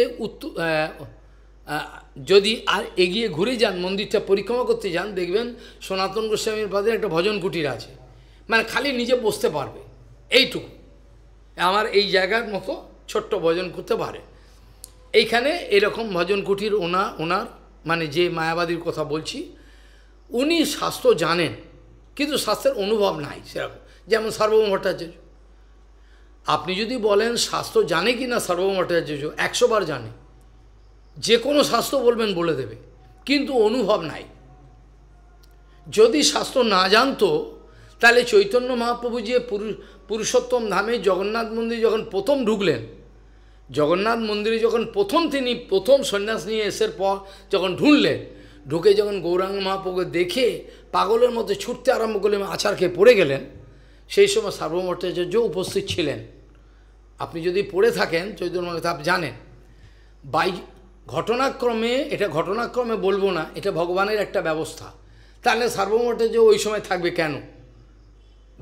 যদি আর এগিয়ে ঘুরে যান মন্দিরটা পরিক্রমা করতে যান দেখবেন সনাতন গোস্বামীর পাদের একটা ভজন কুটির আছে মানে খালি নিজে বসতে পারবে এইটুকু আমার এই জায়গার মতো ছোট্ট ভজন করতে পারে এইখানে এরকম ভজন কুটির ওনা ওনার মানে যে মায়াবাদীর কথা বলছি উনি স্বাস্থ্য জানেন কিন্তু স্বাস্থ্যের অনুভব নাই সেরকম যেমন সার্বভৌম ভট্টাচার্য আপনি যদি বলেন স্বাস্থ্য জানে কি না সার্বভৌম ভট্টাচার্য একশোবার জানে যে কোনো স্বাস্থ্য বলবেন বলে দেবে কিন্তু অনুভব নাই যদি স্বাস্থ্য না জানতো তাহলে চৈতন্য মহাপ্রভু যে পুরুষোত্তম ধামে জগন্নাথ মন্দিরে যখন প্রথম ঢুকলেন জগন্নাথ মন্দিরে যখন প্রথম তিনি প্রথম সন্ন্যাস নিয়ে এসের পর যখন ঢুনলেন ঢুকে যখন গৌরাঙ্গ মহাপ্রভুকে দেখে পাগলের মতো ছুটতে আরম্ভ করলেন খেয়ে পড়ে গেলেন সেই সময় সার্বভৌমটাচার্য উপস্থিত ছিলেন আপনি যদি পড়ে থাকেন চৈতন্য তা জানেন বাই ঘটনাক্রমে এটা ঘটনাক্রমে বলবো না এটা ভগবানের একটা ব্যবস্থা তাহলে সার্বভৌমটাচার্য ওই সময় থাকবে কেন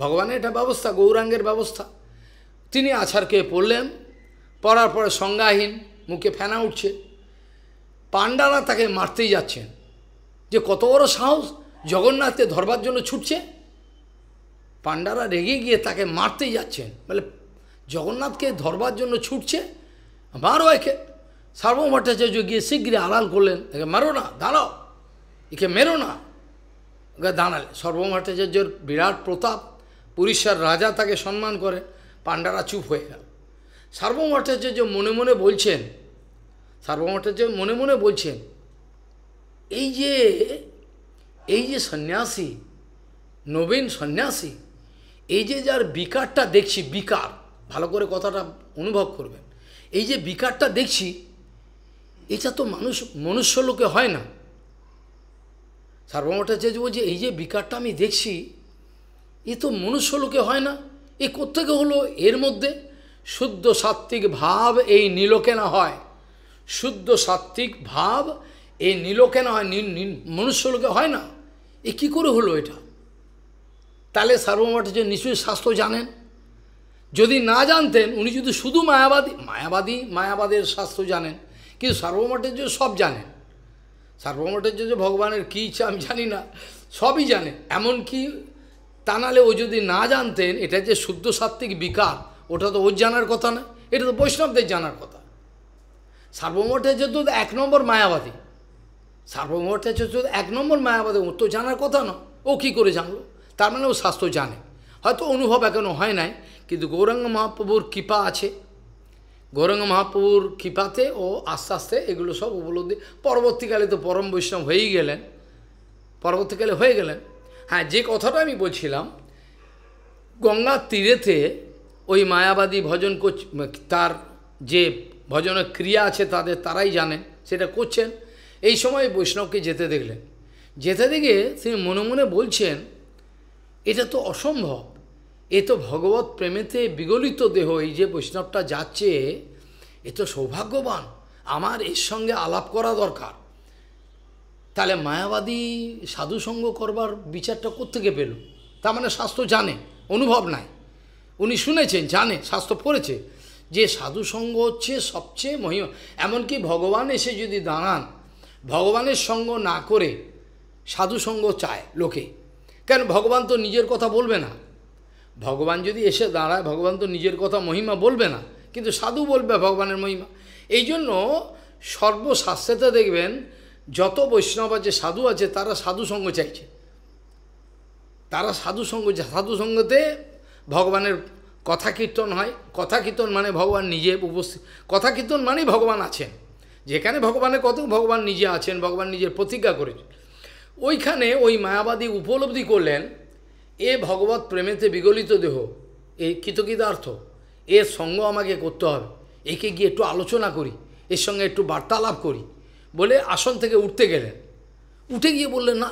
ভগবানের এটা ব্যবস্থা গৌরাঙ্গের ব্যবস্থা তিনি আছাড়কে পড়লেন পড়ার পরে সংজ্ঞাহীন মুখে ফেনা উঠছে পাণ্ডারা তাকে মারতেই যাচ্ছেন যে কত বড় সাহস জগন্নাথকে ধরবার জন্য ছুটছে পাণ্ডারা রেগে গিয়ে তাকে মারতেই যাচ্ছেন বলে জগন্নাথকে ধরবার জন্য ছুটছে মারো একে সার্বভৌম ভট্টাচার্য গিয়ে শীঘ্রই আড়াল করলেন একে মারো না দাঁড়াও একে মেরো না ওকে দাঁড়ালে সর্বভৌম বিরাট প্রতাপ উড়িষ্যার রাজা তাকে সম্মান করে পাণ্ডারা চুপ হয়ে গেল সার্বভৌম ভট্টাচার্য মনে মনে বলছেন সার্বভৌম ভট্টাচার্য মনে মনে বলছেন এই যে এই যে সন্ন্যাসী নবীন সন্ন্যাসী এই যে যার বিকারটা দেখছি বিকার ভালো করে কথাটা অনুভব করবেন এই যে বিকারটা দেখছি এটা তো মানুষ মনুষ্য লোকে হয় না সার্বভৌম যে বলছে এই যে বিকারটা আমি দেখছি এ তো মনুষ্যলোকে হয় না এ কোথেকে হলো এর মধ্যে শুদ্ধ সাত্ত্বিক ভাব এই না হয় শুদ্ধ সাত্ত্বিক ভাব এই না হয় মনুষ্যলোকে হয় না এ কী করে হলো এটা তাহলে যে নিশ্চয়ই স্বাস্থ্য জানেন যদি না জানতেন উনি যদি শুধু মায়াবাদী মায়াবাদী মায়াবাদের স্বাস্থ্য জানেন কিন্তু যে সব জানেন সার্বমঠের যে ভগবানের কী ইচ্ছা আমি জানি না সবই জানে এমনকি তা নাহলে ও যদি না জানতেন এটা যে শুদ্ধ সাত্ত্বিক বিকার ওটা তো ওর জানার কথা না এটা তো বৈষ্ণবদের জানার কথা সার্বভৌমঠাচার্য তো এক নম্বর মায়াবাদী সার্বভৌমঠাচার্য তো এক নম্বর মায়াবাদী ওর তো জানার কথা না ও কি করে জানলো তার মানে ও শাস্ত্র জানে হয়তো অনুভব এখনও হয় নাই কিন্তু গৌরাঙ্গ মহাপ্রভুর কৃপা আছে গৌরাঙ্গ মহাপ্রভুর কৃপাতে ও আস্তে আস্তে এগুলো সব উপলব্ধি পরবর্তীকালে তো পরম বৈষ্ণব হয়েই গেলেন পরবর্তীকালে হয়ে গেলেন হ্যাঁ যে কথাটা আমি বলছিলাম গঙ্গার তীরেতে ওই মায়াবাদী ভজন কোচ তার যে ভজনের ক্রিয়া আছে তাদের তারাই জানেন সেটা করছেন এই সময় বৈষ্ণবকে যেতে দেখলেন যেতে দেখে তিনি মনে মনে বলছেন এটা তো অসম্ভব এ তো ভগবত প্রেমেতে বিগলিত দেহ এই যে বৈষ্ণবটা যাচ্ছে এ তো সৌভাগ্যবান আমার এর সঙ্গে আলাপ করা দরকার তাহলে মায়াবাদী সাধুসঙ্গ করবার বিচারটা কোত্থেকে পেল তার মানে স্বাস্থ্য জানে অনুভব নাই উনি শুনেছেন জানে স্বাস্থ্য পড়েছে যে সাধুসঙ্গ হচ্ছে সবচেয়ে মহিম এমনকি ভগবান এসে যদি দাঁড়ান ভগবানের সঙ্গ না করে সাধুসঙ্গ চায় লোকে কেন ভগবান তো নিজের কথা বলবে না ভগবান যদি এসে দাঁড়ায় ভগবান তো নিজের কথা মহিমা বলবে না কিন্তু সাধু বলবে ভগবানের মহিমা এই জন্য সর্বশাস্ত্রেতে দেখবেন যত বৈষ্ণব আছে সাধু আছে তারা সাধু সঙ্গ চাইছে তারা সাধু সঙ্গ সাধু সঙ্গতে ভগবানের কথা কীর্তন হয় কথা কীর্তন মানে ভগবান নিজে উপস্থিত কথা কীর্তন মানেই ভগবান আছেন যেখানে ভগবানের কত ভগবান নিজে আছেন ভগবান নিজের প্রতিজ্ঞা করেছেন ওইখানে ওই মায়াবাদী উপলব্ধি করলেন এ ভগবত প্রেমেতে বিগলিত দেহ এ কৃতকৃতার্থ এর সঙ্গ আমাকে করতে হবে একে গিয়ে একটু আলোচনা করি এর সঙ্গে একটু বার্তালাপ করি বলে আসন থেকে উঠতে গেলেন উঠে গিয়ে বললেন না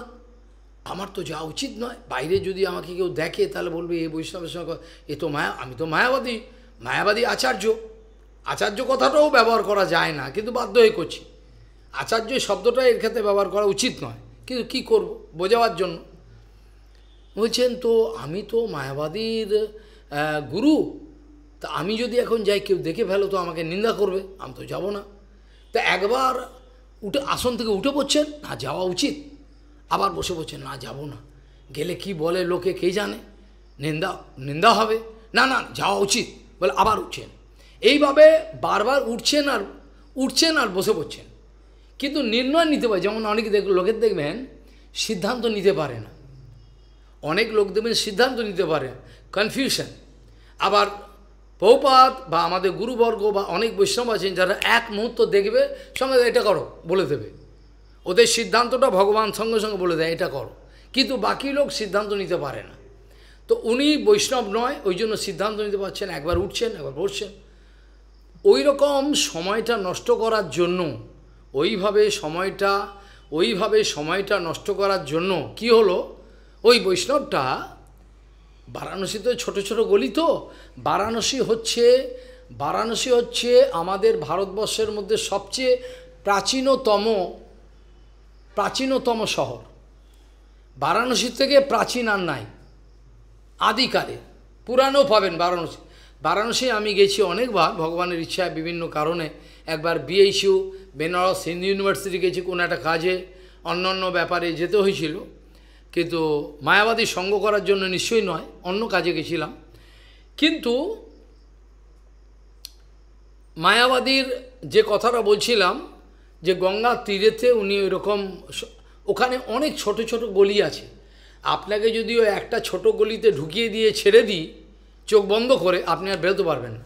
আমার তো যাওয়া উচিত নয় বাইরে যদি আমাকে কেউ দেখে তাহলে বলবে এ বৈষ্ণবের সঙ্গে এ তো মায়া আমি তো মায়াবাদী মায়াবাদী আচার্য আচার্য কথাটাও ব্যবহার করা যায় না কিন্তু বাধ্য হয়ে করছি আচার্য শব্দটা এর ক্ষেত্রে ব্যবহার করা উচিত নয় কিন্তু কি করব বোঝাবার জন্য বলছেন তো আমি তো মায়াবাদীর গুরু তা আমি যদি এখন যাই কেউ দেখে ফেলো তো আমাকে নিন্দা করবে আমি তো যাব না তা একবার উঠে আসন থেকে উঠে পড়ছেন না যাওয়া উচিত আবার বসে পড়ছেন না যাব না গেলে কি বলে লোকে কে জানে নিন্দা নিন্দা হবে না না যাওয়া উচিত বলে আবার উঠছেন এইভাবে বারবার উঠছেন আর উঠছেন আর বসে পড়ছেন কিন্তু নির্ণয় নিতে পারে যেমন অনেক দেখ লোকের দেখবেন সিদ্ধান্ত নিতে পারে না অনেক লোক দেখবেন সিদ্ধান্ত নিতে পারে কনফিউশন আবার পৌপাত বা আমাদের গুরুবর্গ বা অনেক বৈষ্ণব আছেন যারা এক মুহূর্ত দেখবে সঙ্গে এটা করো বলে দেবে ওদের সিদ্ধান্তটা ভগবান সঙ্গে সঙ্গে বলে দেয় এটা করো কিন্তু বাকি লোক সিদ্ধান্ত নিতে পারে না তো উনি বৈষ্ণব নয় ওই জন্য সিদ্ধান্ত নিতে পারছেন একবার উঠছেন একবার পড়ছেন ওই রকম সময়টা নষ্ট করার জন্য ওইভাবে সময়টা ওইভাবে সময়টা নষ্ট করার জন্য কি হলো ওই বৈষ্ণবটা বারাণসী তো ছোটো ছোটো গলি তো বারাণসী হচ্ছে বারাণসী হচ্ছে আমাদের ভারতবর্ষের মধ্যে সবচেয়ে প্রাচীনতম প্রাচীনতম শহর বারাণসী থেকে প্রাচীন আর নাই আদিকালে পুরানো পাবেন বারাণসী বারাণসী আমি গেছি অনেকবার ভগবানের ইচ্ছায় বিভিন্ন কারণে একবার বিএইচইউ বেনারস হিন্দু ইউনিভার্সিটি গেছি কোনো একটা কাজে অন্য অন্য ব্যাপারে যেতে হয়েছিল কিন্তু মায়াবাদী সঙ্গ করার জন্য নিশ্চয়ই নয় অন্য কাজে গেছিলাম কিন্তু মায়াবাদীর যে কথাটা বলছিলাম যে গঙ্গা তীরেতে উনি ওইরকম ওখানে অনেক ছোট ছোট গলি আছে আপনাকে যদি ওই একটা ছোট গলিতে ঢুকিয়ে দিয়ে ছেড়ে দিই চোখ বন্ধ করে আপনি আর বেরোতে পারবেন না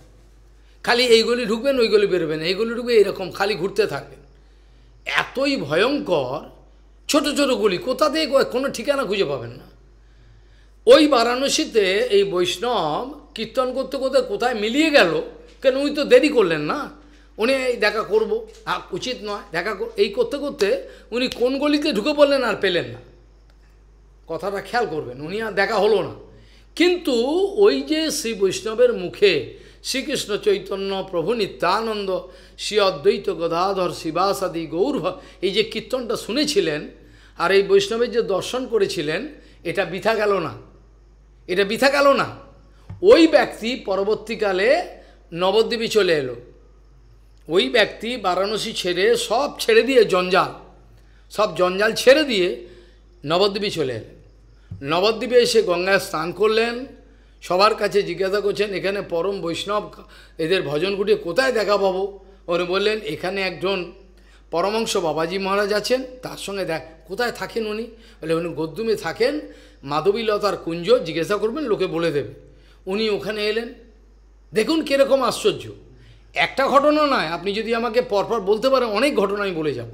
খালি এই গলি ঢুকবেন ওই গলি বেরোবেন এই গলি ঢুকবে এরকম খালি ঘুরতে থাকবেন এতই ভয়ঙ্কর ছোট ছোট গলি কোথা থেকে কোনো ঠিকানা খুঁজে পাবেন না ওই বারাণসীতে এই বৈষ্ণব কীর্তন করতে করতে কোথায় মিলিয়ে গেল কেন উনি তো দেরি করলেন না উনি দেখা করবো উচিত নয় দেখা এই করতে করতে উনি কোন গলিতে ঢুকে পড়লেন আর পেলেন না কথাটা খেয়াল করবেন উনি আর দেখা হলো না কিন্তু ওই যে শ্রী বৈষ্ণবের মুখে শ্রীকৃষ্ণ চৈতন্য প্রভু নিত্যানন্দ শ্রী অদ্বৈত গদাধর শিবাসাদি গৌরভ এই যে কীর্তনটা শুনেছিলেন আর এই বৈষ্ণবের যে দর্শন করেছিলেন এটা বৃথা গেল না এটা বৃথা গেল না ওই ব্যক্তি পরবর্তীকালে নবদ্বীপী চলে এলো ওই ব্যক্তি বারাণসী ছেড়ে সব ছেড়ে দিয়ে জঞ্জাল সব জঞ্জাল ছেড়ে দিয়ে নবদ্বীপী চলে এলেন নবদ্বীপে এসে গঙ্গায় স্নান করলেন সবার কাছে জিজ্ঞাসা করছেন এখানে পরম বৈষ্ণব এদের ভজন কুটিয়ে কোথায় দেখা পাবো ওরে বললেন এখানে একজন পরমাংশ বাবাজি মহারাজ আছেন তার সঙ্গে দেখ কোথায় থাকেন উনি বলে উনি গদ্যুমে থাকেন মাধবীলতার কুঞ্জ জিজ্ঞাসা করবেন লোকে বলে দেবে উনি ওখানে এলেন দেখুন কীরকম আশ্চর্য একটা ঘটনা নয় আপনি যদি আমাকে পরপর বলতে পারেন অনেক ঘটনা আমি বলে যাব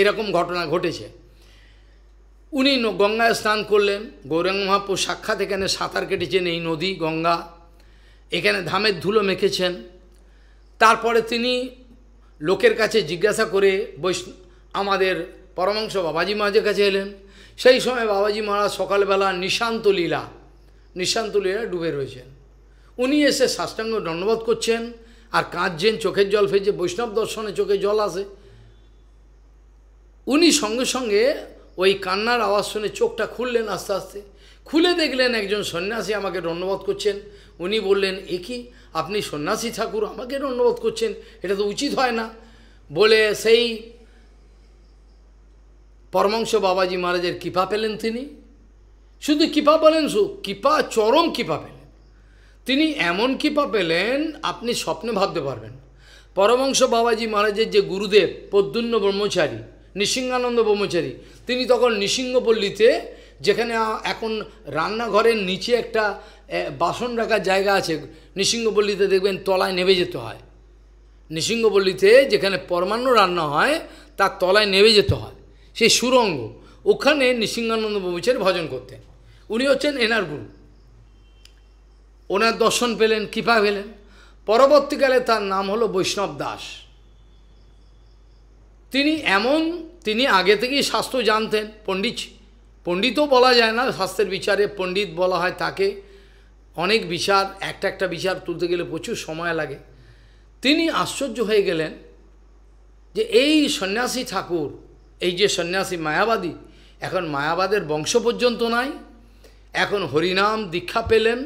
এরকম ঘটনা ঘটেছে উনি গঙ্গায় স্নান করলেন গৌরাঙ্গ মহাপ্রু সাক্ষাৎ এখানে সাঁতার কেটেছেন এই নদী গঙ্গা এখানে ধামের ধুলো মেখেছেন তারপরে তিনি লোকের কাছে জিজ্ঞাসা করে বৈষ্ণ আমাদের পরমাংশ বাবাজি মহারাজের কাছে এলেন সেই সময় বাবাজি মহারাজ সকালবেলা নিশান্ত লীলা নিশান্ত লীলা ডুবে রয়েছেন উনি এসে সাষ্টাঙ্গ দণ্ডবোধ করছেন আর কাঁদছেন চোখের জল ফেলছে বৈষ্ণব দর্শনে চোখে জল আসে উনি সঙ্গে সঙ্গে ওই কান্নার আওয়াজ শুনে চোখটা খুললেন আস্তে আস্তে খুলে দেখলেন একজন সন্ন্যাসী আমাকে দণ্ডবোধ করছেন উনি বললেন একই আপনি সন্ন্যাসী ঠাকুর আমাকে অনুরোধ করছেন এটা তো উচিত হয় না বলে সেই পরমাংশ বাবাজি মহারাজের কৃপা পেলেন তিনি শুধু কৃপা পেলেন কৃপা চরম কৃপা পেলেন তিনি এমন কৃপা পেলেন আপনি স্বপ্নে ভাবতে পারবেন পরমাংশ বাবাজি মহারাজের যে গুরুদেব প্রদ্যুন্ন ব্রহ্মচারী নৃসিংহানন্দ ব্রহ্মচারী তিনি তখন নৃসিংহপল্লীতে যেখানে এখন রান্নাঘরের নিচে একটা বাসন রাখার জায়গা আছে নৃসিংহপল্লীতে দেখবেন তলায় নেমে যেতে হয় নৃসিংহপল্লীতে যেখানে পরমান্ন রান্না হয় তার তলায় নেমে যেতে হয় সেই সুরঙ্গ ওখানে নৃসিংহানন্দ বাবুচের ভজন করতেন উনি হচ্ছেন এনার গুরু ওনার দর্শন পেলেন কৃপা পেলেন পরবর্তীকালে তার নাম হলো বৈষ্ণব দাস তিনি এমন তিনি আগে থেকেই শাস্ত্র জানতেন পণ্ডিত পণ্ডিতও বলা যায় না শাস্ত্রের বিচারে পণ্ডিত বলা হয় তাকে অনেক বিচার একটা একটা বিচার তুলতে গেলে প্রচুর সময় লাগে তিনি আশ্চর্য হয়ে গেলেন যে এই সন্ন্যাসী ঠাকুর এই যে সন্ন্যাসী মায়াবাদী এখন মায়াবাদের বংশ পর্যন্ত নাই এখন হরিনাম দীক্ষা পেলেন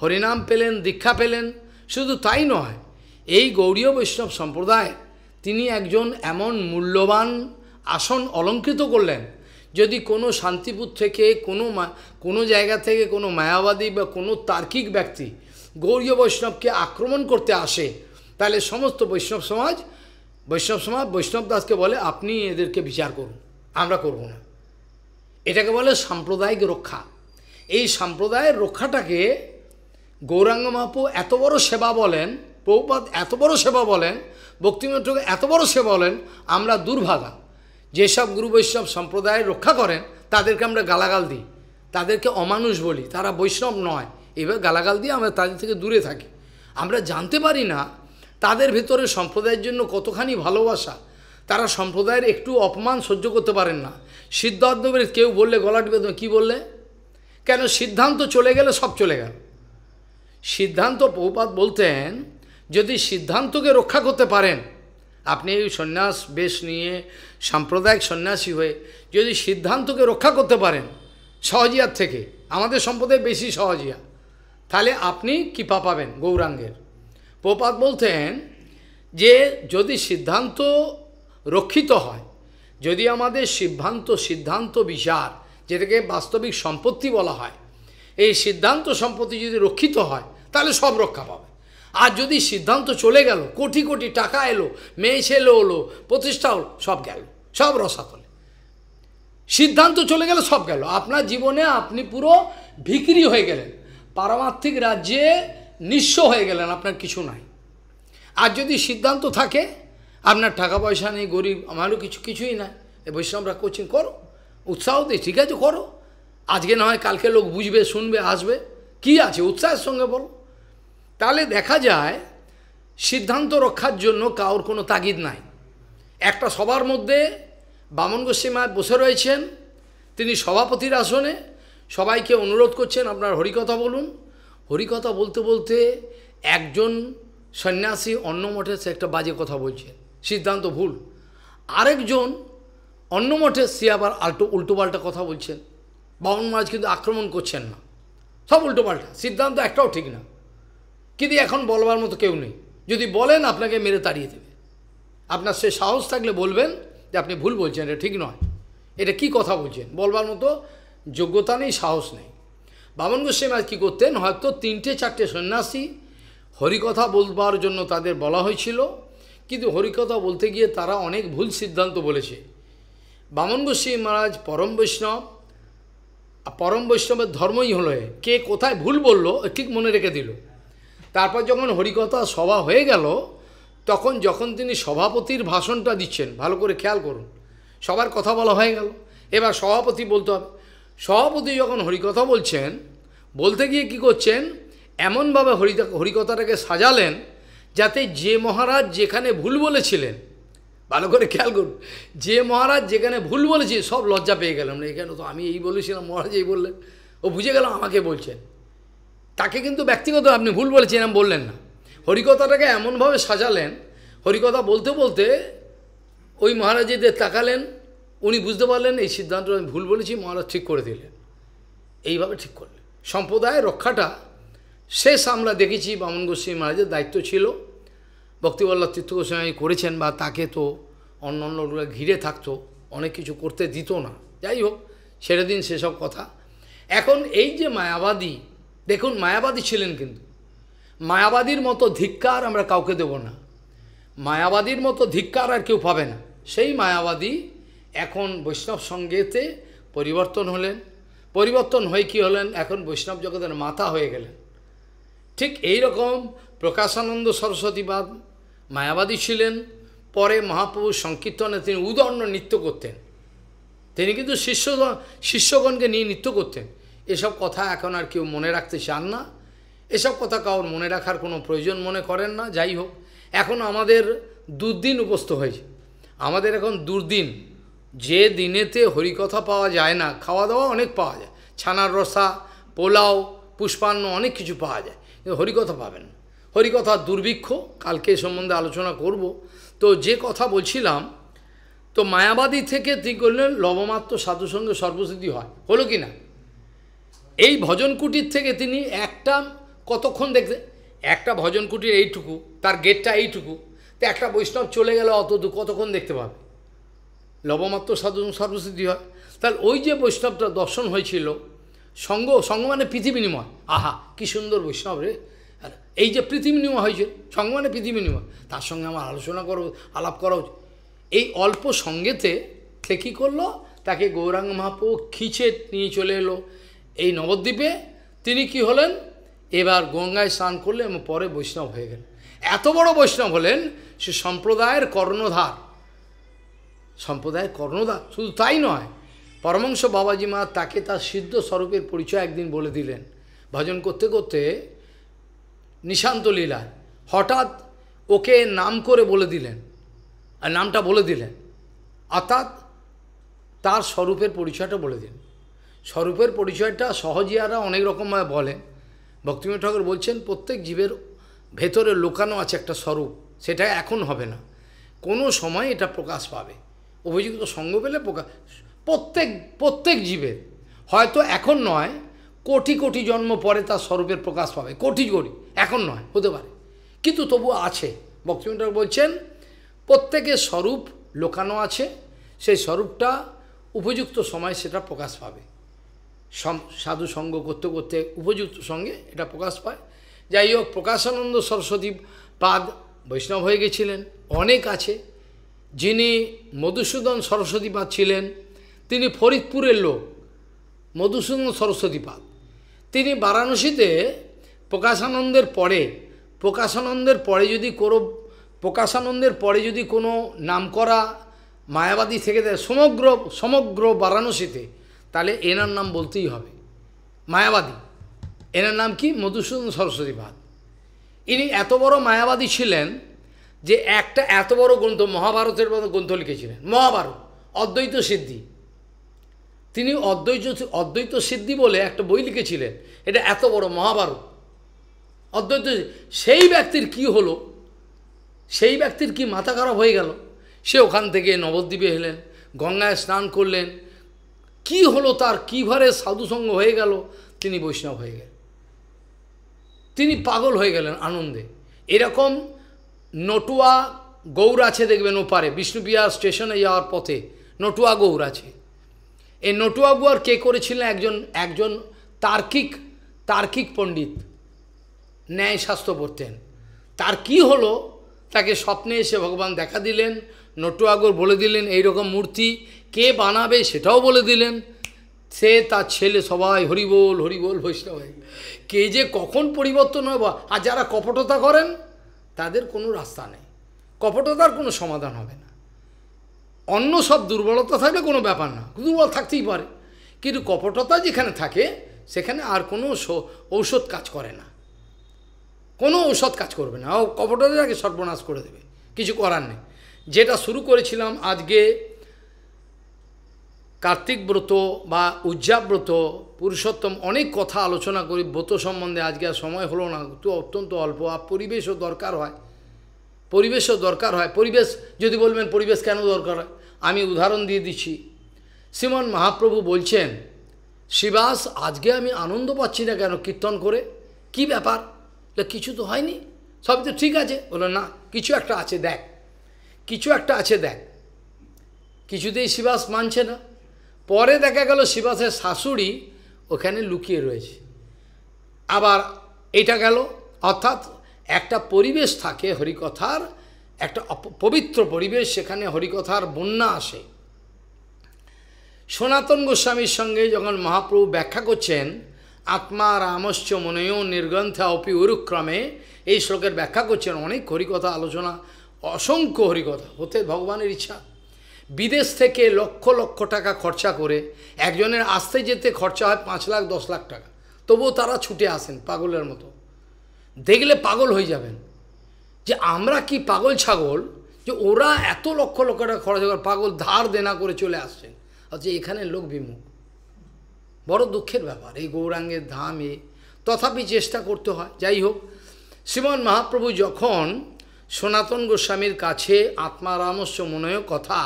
হরিনাম পেলেন দীক্ষা পেলেন শুধু তাই নয় এই গৌরীয় বৈষ্ণব সম্প্রদায় তিনি একজন এমন মূল্যবান আসন অলঙ্কৃত করলেন যদি কোনো শান্তিপুর থেকে কোনো কোনো জায়গা থেকে কোনো মায়াবাদী বা কোনো তার্কিক ব্যক্তি গৌরীয় বৈষ্ণবকে আক্রমণ করতে আসে তাহলে সমস্ত বৈষ্ণব সমাজ বৈষ্ণব সমাজ বৈষ্ণব দাসকে বলে আপনি এদেরকে বিচার করুন আমরা করব না এটাকে বলে সাম্প্রদায়িক রক্ষা এই সাম্প্রদায়ের রক্ষাটাকে গৌরাঙ্গ মাপু এত বড় সেবা বলেন প্রভুপাত এত বড় সেবা বলেন ভক্তিমন্ত্রকে এত বড় সেবা বলেন আমরা দুর্ভাগা যেসব গুরু বৈষ্ণব সম্প্রদায় রক্ষা করেন তাদেরকে আমরা গালাগাল দিই তাদেরকে অমানুষ বলি তারা বৈষ্ণব নয় এবার গালাগাল দিয়ে আমরা তাদের থেকে দূরে থাকি আমরা জানতে পারি না তাদের ভেতরে সম্প্রদায়ের জন্য কতখানি ভালোবাসা তারা সম্প্রদায়ের একটু অপমান সহ্য করতে পারেন না সিদ্ধান্তবের কেউ বললে গলা টিপে কী বললে কেন সিদ্ধান্ত চলে গেলে সব চলে গেল সিদ্ধান্ত বহুপাত বলতেন যদি সিদ্ধান্তকে রক্ষা করতে পারেন আপনি সন্ন্যাস বেশ নিয়ে সাম্প্রদায়িক সন্ন্যাসী হয়ে যদি সিদ্ধান্তকে রক্ষা করতে পারেন সহজিয়ার থেকে আমাদের সম্প্রদায় বেশি সহজিয়া তাহলে আপনি কৃপা পাবেন গৌরাঙ্গের প্রপাত বলতেন যে যদি সিদ্ধান্ত রক্ষিত হয় যদি আমাদের সিদ্ধান্ত সিদ্ধান্ত বিচার যেটাকে বাস্তবিক সম্পত্তি বলা হয় এই সিদ্ধান্ত সম্পত্তি যদি রক্ষিত হয় তাহলে সব রক্ষা পাবে আর যদি সিদ্ধান্ত চলে গেল কোটি কোটি টাকা এলো মেয়ে ছেলে হলো প্রতিষ্ঠা হলো সব গেল সব রসাতলে সিদ্ধান্ত চলে গেল সব গেল আপনার জীবনে আপনি পুরো ভিক্রি হয়ে গেলেন পারমার্থিক রাজ্যে নিঃস্ব হয়ে গেলেন আপনার কিছু নাই আর যদি সিদ্ধান্ত থাকে আপনার টাকা পয়সা নেই গরিব আমারও কিছু কিছুই নাই বৈষ্ণবরা কোচিং করো উৎসাহ দিই ঠিক আছে করো আজকে না হয় কালকে লোক বুঝবে শুনবে আসবে কি আছে উৎসাহের সঙ্গে বলো তাহলে দেখা যায় সিদ্ধান্ত রক্ষার জন্য কাউর কোনো তাগিদ নাই একটা সবার মধ্যে বামন গোস্বীমা বসে রয়েছেন তিনি সভাপতির আসনে সবাইকে অনুরোধ করছেন আপনার হরিকথা বলুন হরিকথা বলতে বলতে একজন সন্ন্যাসী অন্য মঠে সে একটা বাজে কথা বলছেন সিদ্ধান্ত ভুল আরেকজন অন্য মঠে সে আবার আল্টো উল্টোপাল্টা কথা বলছেন বামন মহারাজ কিন্তু আক্রমণ করছেন না সব উল্টোপাল্টা সিদ্ধান্ত একটাও ঠিক না কিন্তু এখন বলবার মতো কেউ নেই যদি বলেন আপনাকে মেরে তাড়িয়ে দেবে আপনার সে সাহস থাকলে বলবেন যে আপনি ভুল বলছেন এটা ঠিক নয় এটা কি কথা বলছেন বলবার মতো যোগ্যতা নেই সাহস নেই বামন গোস্বামী আজ কী করতেন হয়তো তিনটে চারটে সন্ন্যাসী হরিকথা বলবার জন্য তাদের বলা হয়েছিল কিন্তু হরিকথা বলতে গিয়ে তারা অনেক ভুল সিদ্ধান্ত বলেছে বামন গোস্বামী মহারাজ পরম বৈষ্ণব পরম বৈষ্ণবের ধর্মই হলো কে কোথায় ভুল বলল ঠিক মনে রেখে দিল তারপর যখন হরিকথা সভা হয়ে গেল তখন যখন তিনি সভাপতির ভাষণটা দিচ্ছেন ভালো করে খেয়াল করুন সবার কথা বলা হয়ে গেল এবার সভাপতি বলতে হবে সভাপতি যখন হরিকথা বলছেন বলতে গিয়ে কি করছেন এমনভাবে হরি হরিকথাটাকে সাজালেন যাতে যে মহারাজ যেখানে ভুল বলেছিলেন ভালো করে খেয়াল করুন যে মহারাজ যেখানে ভুল বলেছি সব লজ্জা পেয়ে গেলাম না এখানে তো আমি এই বলেছিলাম মহারাজ এই বললেন ও বুঝে গেল আমাকে বলছেন তাকে কিন্তু ব্যক্তিগত আপনি ভুল বলেছেন এরম বললেন না হরিকথাটাকে এমনভাবে সাজালেন হরিকথা বলতে বলতে ওই মহারাজীদের তাকালেন উনি বুঝতে পারলেন এই সিদ্ধান্ত আমি ভুল বলেছি মহারাজ ঠিক করে দিলেন এইভাবে ঠিক করলেন সম্প্রদায় রক্ষাটা শেষ আমরা দেখেছি বামন গোস্বী মহারাজের দায়িত্ব ছিল ভক্তিবল্লা তীর্থ গোস্বামী করেছেন বা তাকে তো অন্য অন্যগুলো ঘিরে থাকতো অনেক কিছু করতে দিত না যাই হোক সেটা দিন সেসব কথা এখন এই যে মায়াবাদী দেখুন মায়াবাদী ছিলেন কিন্তু মায়াবাদীর মতো ধিক্কার আমরা কাউকে দেব না মায়াবাদীর মতো ধিক্কার আর কেউ পাবে না সেই মায়াবাদী এখন বৈষ্ণব সঙ্গেতে পরিবর্তন হলেন পরিবর্তন হয়ে কি হলেন এখন বৈষ্ণব জগতের মাথা হয়ে গেলেন ঠিক এই রকম প্রকাশানন্দ সরস্বতীবাদ মায়াবাদী ছিলেন পরে মহাপ্রভু সংকীর্তনে তিনি উদণ্ড নৃত্য করতেন তিনি কিন্তু শিষ্য শিষ্যগণকে নিয়ে নৃত্য করতেন এসব কথা এখন আর কেউ মনে রাখতে চান না এসব কথা কাউর মনে রাখার কোনো প্রয়োজন মনে করেন না যাই হোক এখন আমাদের দুর্দিন উপস্থ হয়েছে আমাদের এখন দুর্দিন যে দিনেতে হরিকথা পাওয়া যায় না খাওয়া দাওয়া অনেক পাওয়া যায় ছানার রসা পোলাও পুষ্পান্ন অনেক কিছু পাওয়া যায় কিন্তু হরিকথা পাবেন হরিকথা দুর্ভিক্ষ কালকে সম্বন্ধে আলোচনা করব তো যে কথা বলছিলাম তো মায়াবাদী থেকে তিনি করলেন লবমাত্র সাধুসঙ্গে সর্বসিদ্ধি হয় হলো কি না এই ভজন কুটির থেকে তিনি একটা কতক্ষণ দেখতে একটা ভজন কুটির এইটুকু তার গেটটা এইটুকু তো একটা বৈষ্ণব চলে গেলে অত দু কতক্ষণ দেখতে পাবে লবমাত্র সাধু সর্বসিদ্ধি হয় তাহলে ওই যে বৈষ্ণবটা দর্শন হয়েছিল সঙ্গ সঙ্গ মানে পৃথিবী নিময় আহা কি সুন্দর বৈষ্ণব রে এই যে পৃথিবী নিময় হয়েছিল সঙ্গ মানে পৃথিবী নিময় তার সঙ্গে আমার আলোচনা করো আলাপ করা উচিত এই অল্প সঙ্গেতে সে কী করলো তাকে গৌরাঙ্গ মহাপো খিচে নিয়ে চলে এলো এই নবদ্বীপে তিনি কি হলেন এবার গঙ্গায় স্নান করলে এবং পরে বৈষ্ণব হয়ে গেলেন এত বড় বৈষ্ণব হলেন সে সম্প্রদায়ের কর্ণধার সম্প্রদায়ের কর্ণধার শুধু তাই নয় পরমংশ বাবাজি মা তাকে তার সিদ্ধ স্বরূপের পরিচয় একদিন বলে দিলেন ভজন করতে করতে নিশান্ত লীলা হঠাৎ ওকে নাম করে বলে দিলেন আর নামটা বলে দিলেন অর্থাৎ তার স্বরূপের পরিচয়টা বলে দিলেন স্বরূপের পরিচয়টা সহজে আরা অনেক রকমভাবে বলেন ভক্তিম ঠাকুর বলছেন প্রত্যেক জীবের ভেতরে লোকানো আছে একটা স্বরূপ সেটা এখন হবে না কোনো সময় এটা প্রকাশ পাবে অভিযুক্ত সঙ্গ পেলে প্রকাশ প্রত্যেক প্রত্যেক জীবের হয়তো এখন নয় কোটি কোটি জন্ম পরে তার স্বরূপের প্রকাশ পাবে কোটি কোটি এখন নয় হতে পারে কিন্তু তবু আছে ভক্তিময় ঠাকুর বলছেন প্রত্যেকের স্বরূপ লোকানো আছে সেই স্বরূপটা উপযুক্ত সময় সেটা প্রকাশ পাবে সাধু সঙ্গ করতে করতে উপযুক্ত সঙ্গে এটা প্রকাশ পায় যাই হোক প্রকাশানন্দ সরস্বতী পাদ বৈষ্ণব হয়ে গেছিলেন অনেক আছে যিনি মধুসূদন সরস্বতী পাদ ছিলেন তিনি ফরিদপুরের লোক মধুসূদন সরস্বতী পাদ তিনি বারাণসীতে প্রকাশানন্দের পরে প্রকাশানন্দের পরে যদি কোনো প্রকাশানন্দের পরে যদি কোনো নামকরা মায়াবাদী থেকে দেয় সমগ্র সমগ্র বারাণসীতে তাহলে এনার নাম বলতেই হবে মায়াবাদী এনার নাম কি মধুসূদন সরস্বতীবাদ ইনি এত বড় মায়াবাদী ছিলেন যে একটা এত বড় গ্রন্থ মহাভারতের মতো গ্রন্থ লিখেছিলেন মহাভারত অদ্বৈত সিদ্ধি তিনি অদ্বৈত অদ্বৈত সিদ্ধি বলে একটা বই লিখেছিলেন এটা এত বড় মহাভারত অদ্বৈত সেই ব্যক্তির কি হলো সেই ব্যক্তির কি মাথা খারাপ হয়ে গেল সে ওখান থেকে নবদ্বীপে এলেন গঙ্গায় স্নান করলেন কি হলো তার কীভাবে সাধুসঙ্গ হয়ে গেল তিনি বৈষ্ণব হয়ে গেলেন তিনি পাগল হয়ে গেলেন আনন্দে এরকম নটুয়া গৌর আছে দেখবেন ওপারে বিষ্ণুপ্রিয়া স্টেশনে যাওয়ার পথে নটুয়া গৌর আছে এই নটুয়া গুয়ার কে করেছিলেন একজন একজন তার্কিক তার্কিক পণ্ডিত ন্যায়শাস্ত্র পড়তেন তার কি হলো তাকে স্বপ্নে এসে ভগবান দেখা দিলেন নটুয়াগর বলে দিলেন এই রকম মূর্তি কে বানাবে সেটাও বলে দিলেন সে তার ছেলে সবাই হরিবোল হরিবোল বৈষ্ণব কে যে কখন পরিবর্তন হবে আর যারা কপটতা করেন তাদের কোনো রাস্তা নেই কপটতার কোনো সমাধান হবে না অন্য সব দুর্বলতা থাকলে কোনো ব্যাপার না দুর্বল থাকতেই পারে কিন্তু কপটতা যেখানে থাকে সেখানে আর কোনো ঔষধ কাজ করে না কোনো ঔষধ কাজ করবে না ও কপটতাকে সর্বনাশ করে দেবে কিছু করার নেই যেটা শুরু করেছিলাম আজকে কার্তিক ব্রত বা উজ্জাব্রত পুরুষোত্তম অনেক কথা আলোচনা করি ব্রত সম্বন্ধে আজকে আর সময় হলো না তো অত্যন্ত অল্প আর পরিবেশও দরকার হয় পরিবেশও দরকার হয় পরিবেশ যদি বলবেন পরিবেশ কেন দরকার হয় আমি উদাহরণ দিয়ে দিচ্ছি শ্রীমন মহাপ্রভু বলছেন শিবাস আজকে আমি আনন্দ পাচ্ছি না কেন কীর্তন করে কি ব্যাপার কিছু তো হয়নি সব তো ঠিক আছে বলো না কিছু একটা আছে দেখ কিছু একটা আছে দেখ কিছুতেই শিবাস মানছে না পরে দেখা গেল শিবাসের শাশুড়ি ওখানে লুকিয়ে রয়েছে আবার এটা গেল অর্থাৎ একটা পরিবেশ থাকে হরিকথার একটা পবিত্র পরিবেশ সেখানে হরিকথার বন্যা আসে সনাতন গোস্বামীর সঙ্গে যখন মহাপ্রভু ব্যাখ্যা করছেন আত্মা রামশ্চ মনেয় নির্গন্থা অপি উরুক্রমে এই শ্লোকের ব্যাখ্যা করছেন অনেক হরিকথা আলোচনা অসংখ্য হরিকথা হতে ভগবানের ইচ্ছা বিদেশ থেকে লক্ষ লক্ষ টাকা খরচা করে একজনের আসতে যেতে খরচা হয় পাঁচ লাখ দশ লাখ টাকা তবুও তারা ছুটে আসেন পাগলের মতো দেখলে পাগল হয়ে যাবেন যে আমরা কি পাগল ছাগল যে ওরা এত লক্ষ লক্ষ টাকা খরচ করে পাগল ধার দেনা করে চলে আসছেন অথচ আচ্ছা, এখানে লোক বিমুখ বড় দুঃখের ব্যাপার এই গৌরাঙ্গের ধামে তথাপি চেষ্টা করতে হয় যাই হোক শ্রীমন মহাপ্রভু যখন সনাতন গোস্বামীর কাছে আত্মারামস্য মনয় কথা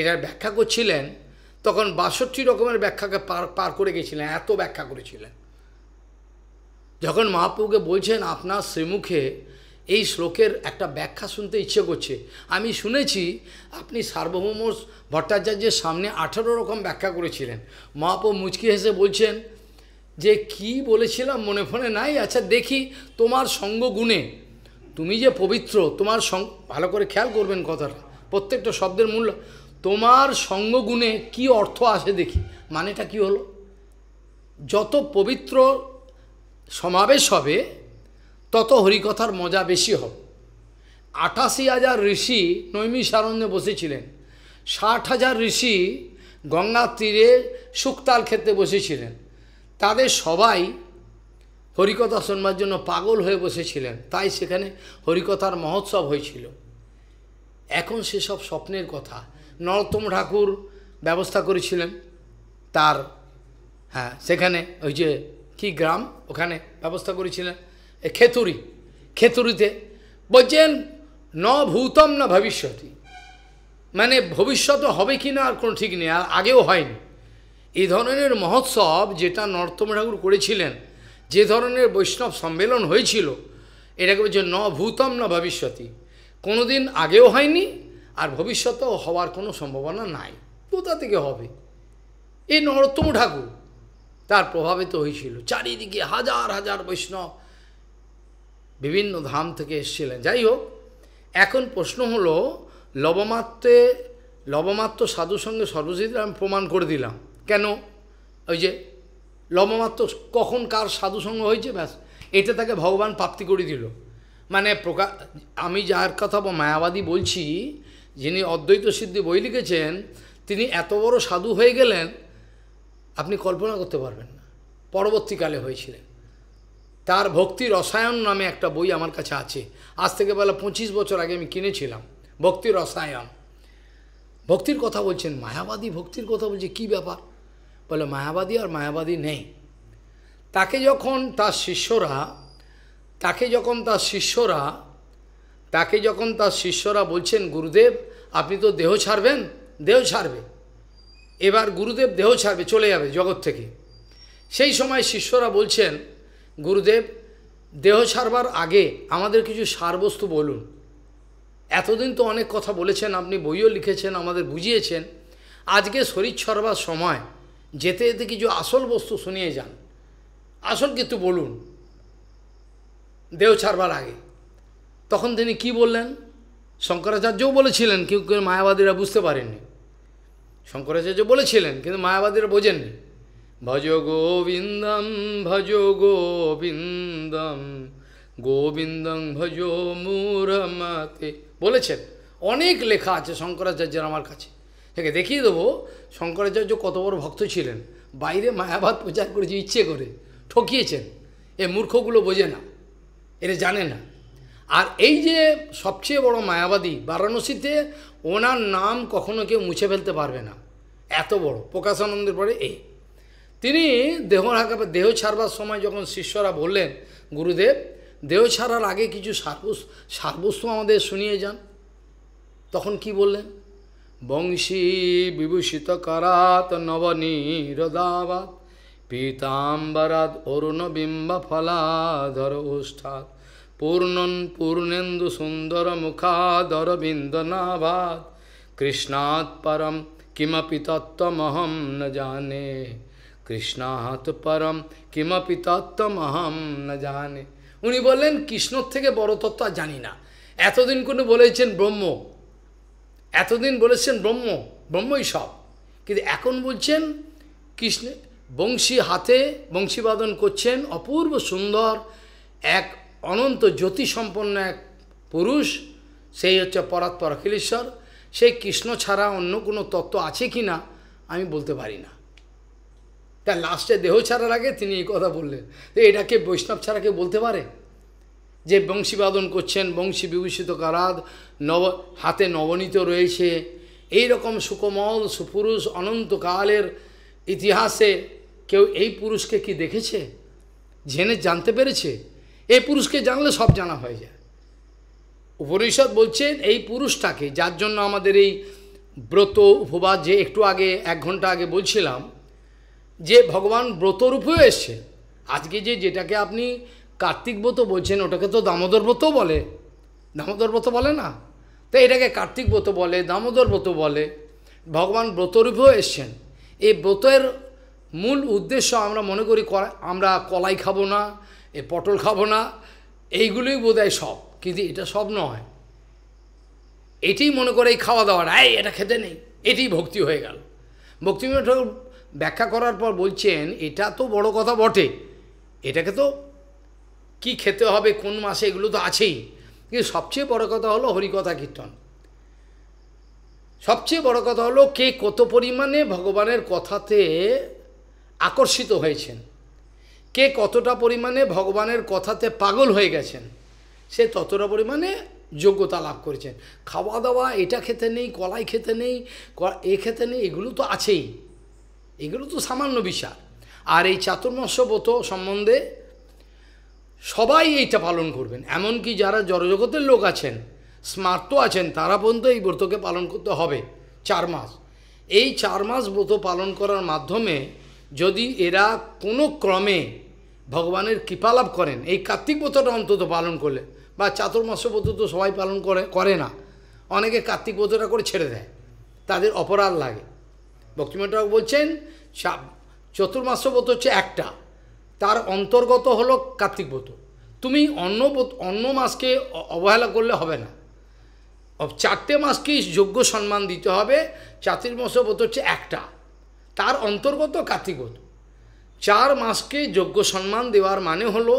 এটার ব্যাখ্যা করছিলেন তখন বাষট্টি রকমের ব্যাখ্যাকে পার পার করে গেছিলেন এত ব্যাখ্যা করেছিলেন যখন মহাপ্রভুকে বলছেন আপনার শ্রীমুখে এই শ্লোকের একটা ব্যাখ্যা শুনতে ইচ্ছে করছে আমি শুনেছি আপনি সার্বভৌম ভট্টাচার্যের সামনে আঠেরো রকম ব্যাখ্যা করেছিলেন মহাপ্রভু মুচকি হেসে বলছেন যে কি বলেছিলাম মনে ফোনে নাই আচ্ছা দেখি তোমার সঙ্গ গুণে তুমি যে পবিত্র তোমার সঙ্গ ভালো করে খেয়াল করবেন কথাটা প্রত্যেকটা শব্দের মূল্য তোমার সঙ্গগুণে কি অর্থ আসে দেখি মানেটা কি হলো যত পবিত্র সমাবেশ হবে তত হরিকথার মজা বেশি হবে আঠাশি হাজার ঋষি নৈমিষারণ্যে বসেছিলেন ষাট হাজার ঋষি গঙ্গার তীরে শুক্তাল ক্ষেত্রে বসেছিলেন তাদের সবাই হরিকথা শোনবার জন্য পাগল হয়ে বসেছিলেন তাই সেখানে হরিকথার মহোৎসব হয়েছিল এখন সেসব স্বপ্নের কথা নরোত্তম ঠাকুর ব্যবস্থা করেছিলেন তার হ্যাঁ সেখানে ওই যে কি গ্রাম ওখানে ব্যবস্থা করেছিলেন খেতুরি খেতুরিতে বলছেন ন ভূতম না ভবিষ্যতি মানে ভবিষ্যৎ হবে কি না আর কোনো ঠিক নেই আর আগেও হয়নি এই ধরনের মহোৎসব যেটা নর্তম ঠাকুর করেছিলেন যে ধরনের বৈষ্ণব সম্মেলন হয়েছিল এটাকে বলছে ন ভূতম না ভবিষ্যতি কোনোদিন আগেও হয়নি আর ভবিষ্যতেও হওয়ার কোনো সম্ভাবনা নাই কোথা থেকে হবে এই নরোত্তম ঠাকুর তার প্রভাবিত হয়েছিল চারিদিকে হাজার হাজার বৈষ্ণব বিভিন্ন ধাম থেকে এসেছিলেন যাই হোক এখন প্রশ্ন হলো লবমাত্রে লবমাত্র সাধুর সঙ্গে সর্বজিৎ আমি প্রমাণ করে দিলাম কেন ওই যে লবমাত্র কখন কার সাধু সঙ্গ হয়েছে ব্যাস এটা তাকে ভগবান প্রাপ্তি করে দিল মানে প্রকা আমি যার কথা মায়াবাদী বলছি যিনি অদ্বৈত সিদ্ধি বই লিখেছেন তিনি এত বড় সাধু হয়ে গেলেন আপনি কল্পনা করতে পারবেন না পরবর্তীকালে হয়েছিলেন তার ভক্তি রসায়ন নামে একটা বই আমার কাছে আছে আজ থেকে বেলা পঁচিশ বছর আগে আমি কিনেছিলাম ভক্তি রসায়ন ভক্তির কথা বলছেন মায়াবাদী ভক্তির কথা বলছে কি ব্যাপার বলে মায়াবাদী আর মায়াবাদী নেই তাকে যখন তার শিষ্যরা তাকে যখন তার শিষ্যরা তাকে যখন তার শিষ্যরা বলছেন গুরুদেব আপনি তো দেহ ছাড়বেন দেহ ছাড়বে এবার গুরুদেব দেহ ছাড়বে চলে যাবে জগৎ থেকে সেই সময় শিষ্যরা বলছেন গুরুদেব দেহ ছাড়বার আগে আমাদের কিছু সারবস্তু বলুন এতদিন তো অনেক কথা বলেছেন আপনি বইও লিখেছেন আমাদের বুঝিয়েছেন আজকে শরীর ছড়বার সময় যেতে যেতে কিছু আসল বস্তু শুনিয়ে যান আসল কিন্তু বলুন দেহ ছাড়বার আগে তখন তিনি কি বললেন শঙ্করাচার্যও বলেছিলেন কেউ কেউ মায়াবাদীরা বুঝতে পারেননি শঙ্করাচার্য বলেছিলেন কিন্তু মায়াবাদীরা বোঝেননি ভজ গোবিন্দম ভজ গোবিন্দম গোবিন্দম ভজ মুরমাতে বলেছেন অনেক লেখা আছে শঙ্করাচার্যের আমার কাছে থেকে দেখিয়ে দেবো শঙ্করাচার্য কত বড় ভক্ত ছিলেন বাইরে মায়াবাদ প্রচার করেছে ইচ্ছে করে ঠকিয়েছেন এ মূর্খগুলো বোঝে না এরা জানে না আর এই যে সবচেয়ে বড় মায়াবাদী বারাণসীতে ওনার নাম কখনো কেউ মুছে ফেলতে পারবে না এত বড় প্রকাশানন্দের পরে এই তিনি দেহ দেহ ছাড়বার সময় যখন শিষ্যরা বললেন গুরুদেব দেহ ছাড়ার আগে কিছু সার্বস সার্বস্ব আমাদের শুনিয়ে যান তখন কি বললেন বংশী বিভূষিত করাত নবনীরদাবাদ পীতাম্বরাত অরুণবিম্ব ফলাধর ওষ্ঠাত পূর্ণন পূর্ণেন্দু সুন্দর বিন্দনাভাত কৃষ্ণাৎ পরম কিমপি তত্ত্বমহম ন জানে কৃষ্ণাৎ পরম কিমপি তত্ত্বমহম ন জানে উনি বললেন কৃষ্ণর থেকে বড় তত্ত্ব জানি না এতদিন কোনো বলেছেন ব্রহ্ম এতদিন বলেছেন ব্রহ্ম ব্রহ্মই সব কিন্তু এখন বলছেন কৃষ্ণ বংশী হাতে বংশীবাদন করছেন অপূর্ব সুন্দর এক অনন্ত জ্যোতি সম্পন্ন এক পুরুষ সেই হচ্ছে পরাৎপর অখিলেশ্বর সেই কৃষ্ণ ছাড়া অন্য কোনো তত্ত্ব আছে কি না আমি বলতে পারি না তার লাস্টে দেহ ছাড়ার আগে তিনি এই কথা বললেন তো এটাকে বৈষ্ণব ছাড়া কেউ বলতে পারে যে বংশীবাদন করছেন বংশী বিভূষিত কারাদ নব হাতে নবনীত রয়েছে এই রকম সুকমল সুপুরুষ অনন্তকালের ইতিহাসে কেউ এই পুরুষকে কি দেখেছে জেনে জানতে পেরেছে এই পুরুষকে জানলে সব জানা হয়ে যায় উপনিষদ বলছেন এই পুরুষটাকে যার জন্য আমাদের এই ব্রত উপবাস যে একটু আগে এক ঘন্টা আগে বলছিলাম যে ভগবান ব্রতরূপেও এসছে আজকে যে যেটাকে আপনি কার্তিক ব্রত বলছেন ওটাকে তো দামোদর ব্রত বলে দামোদর ব্রত বলে না তো এটাকে কার্তিক ব্রত বলে দামোদর ব্রত বলে ভগবান ব্রতরূপেও এসছেন এই ব্রতের মূল উদ্দেশ্য আমরা মনে করি আমরা কলাই খাবো না এ পটল খাবো না এইগুলোই বোধ হয় সব কিন্তু এটা সব নয় এটি মনে করে এই খাওয়া দাওয়া আয় এটা খেতে নেই এটি ভক্তি হয়ে গেল ভক্তি ঠাকুর ব্যাখ্যা করার পর বলছেন এটা তো বড় কথা বটে এটাকে তো কি খেতে হবে কোন মাসে এগুলো তো আছেই কিন্তু সবচেয়ে বড় কথা হলো হরিকথা কীর্তন সবচেয়ে বড় কথা হলো কে কত পরিমাণে ভগবানের কথাতে আকর্ষিত হয়েছেন কে কতটা পরিমাণে ভগবানের কথাতে পাগল হয়ে গেছেন সে ততটা পরিমাণে যোগ্যতা লাভ করেছেন খাওয়া দাওয়া এটা খেতে নেই কলাই খেতে নেই এ খেতে নেই এগুলো তো আছেই এগুলো তো সামান্য বিষয় আর এই চাতুর্মস্যব্রত সম্বন্ধে সবাই এইটা পালন করবেন এমনকি যারা জড়জগতের লোক আছেন স্মার্ত আছেন তারা পর্যন্ত এই ব্রতকে পালন করতে হবে চার মাস এই চার মাস ব্রত পালন করার মাধ্যমে যদি এরা কোনো ক্রমে ভগবানের কৃপা লাভ করেন এই কার্তিক ব্রতটা অন্তত পালন করলে বা চাতুর্মাস্য ব্রত তো সবাই পালন করে করে না অনেকে কার্তিক ব্রতটা করে ছেড়ে দেয় তাদের অপরাধ লাগে ভক্তিমঠাক বলছেন চতুর্মাস্য ব্রত হচ্ছে একটা তার অন্তর্গত হলো কার্তিক ব্রত তুমি অন্য অন্য মাসকে অবহেলা করলে হবে না চারটে মাসকেই যোগ্য সম্মান দিতে হবে চাতুর্মাস্য ব্রত হচ্ছে একটা তার অন্তর্গত কার্তিক ব্রত চার মাসকে যোগ্য সম্মান দেওয়ার মানে হলো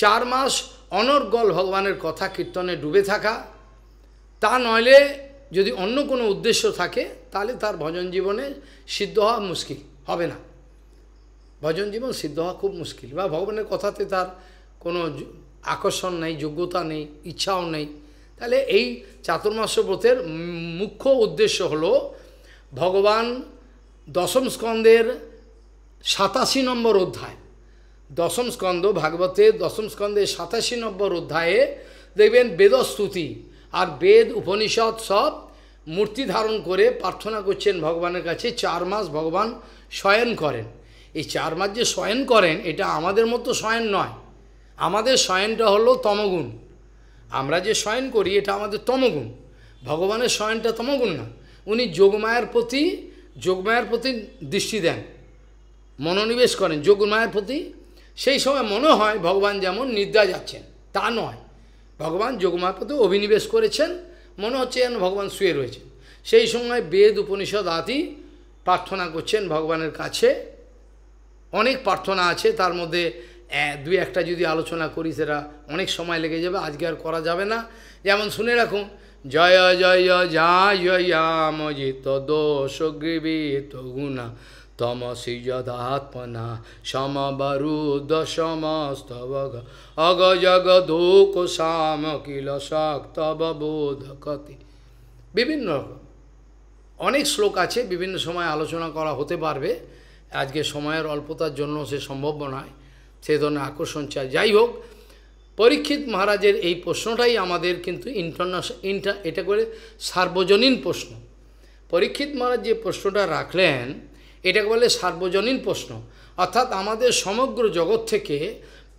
চার মাস অনর্গল ভগবানের কথা কীর্তনে ডুবে থাকা তা নইলে যদি অন্য কোনো উদ্দেশ্য থাকে তাহলে তার ভজন জীবনে সিদ্ধ হওয়া মুশকিল হবে না ভজন জীবন সিদ্ধ হওয়া খুব মুশকিল বা ভগবানের কথাতে তার কোনো আকর্ষণ নেই যোগ্যতা নেই ইচ্ছাও নেই তাহলে এই চাতুর্মাস ব্রতের মুখ্য উদ্দেশ্য হলো ভগবান দশম স্কন্ধের সাতাশি নম্বর অধ্যায় দশম স্কন্দ ভাগবতের দশম স্কন্দে সাতাশি নম্বর অধ্যায়ে দেখবেন বেদস্তুতি আর বেদ উপনিষদ সব মূর্তি ধারণ করে প্রার্থনা করছেন ভগবানের কাছে চার মাস ভগবান শয়ন করেন এই চার মাস যে শয়ন করেন এটা আমাদের মতো শয়ন নয় আমাদের শয়নটা হলো তমগুণ আমরা যে শয়ন করি এটা আমাদের তমগুণ ভগবানের শয়নটা তমগুণ না উনি যোগমায়ের প্রতি যোগমায়ের প্রতি দৃষ্টি দেন মনোনিবেশ করেন যোগ মায়ের প্রতি সেই সময় মনে হয় ভগবান যেমন নিদ্রা যাচ্ছেন তা নয় ভগবান যোগমায়ের প্রতি অভিনিবেশ করেছেন মনে হচ্ছে যেন ভগবান শুয়ে রয়েছেন সেই সময় বেদ উপনিষদ আদি প্রার্থনা করছেন ভগবানের কাছে অনেক প্রার্থনা আছে তার মধ্যে দুই একটা যদি আলোচনা করি সেটা অনেক সময় লেগে যাবে আজকে আর করা যাবে না যেমন শুনে রাখুন জয় জয় জয় জয় জিত দোষ গৃহীত গুণা তমসি সমবরু দশমস্তব অগ অগজগধূক শাম কিল শক্তবোধ কতি বিভিন্ন রকম অনেক শ্লোক আছে বিভিন্ন সময় আলোচনা করা হতে পারবে আজকে সময়ের অল্পতার জন্য সে সম্ভব নয় সে ধরনের আকর্ষণ চায় যাই হোক পরীক্ষিত মহারাজের এই প্রশ্নটাই আমাদের কিন্তু ইন্টারন্যাশনাল ইন্টার এটা করে সার্বজনীন প্রশ্ন পরীক্ষিত মহারাজ যে প্রশ্নটা রাখলেন এটাকে বলে সার্বজনীন প্রশ্ন অর্থাৎ আমাদের সমগ্র জগৎ থেকে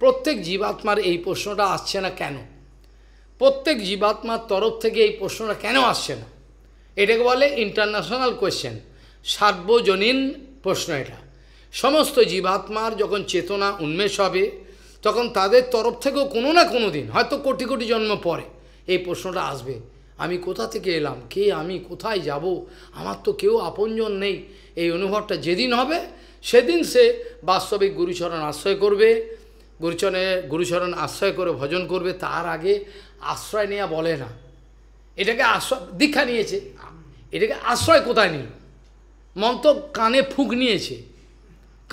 প্রত্যেক জীবাত্মার এই প্রশ্নটা আসছে না কেন প্রত্যেক জীবাত্মার তরফ থেকে এই প্রশ্নটা কেন আসছে না এটাকে বলে ইন্টারন্যাশনাল কোয়েশ্চেন সার্বজনীন প্রশ্ন এটা সমস্ত জীবাত্মার যখন চেতনা উন্মেষ হবে তখন তাদের তরফ থেকেও কোনো না কোনো দিন হয়তো কোটি কোটি জন্ম পরে এই প্রশ্নটা আসবে আমি কোথা থেকে এলাম কে আমি কোথায় যাব আমার তো কেউ আপনজন নেই এই অনুভবটা যেদিন হবে সেদিন সে বাস্তবিক গুরুচরণ আশ্রয় করবে গুরুচরণে গুরুচরণ আশ্রয় করে ভজন করবে তার আগে আশ্রয় নেওয়া বলে না এটাকে আশ্রয় দীক্ষা নিয়েছে এটাকে আশ্রয় কোথায় নিল মন তো কানে ফুঁক নিয়েছে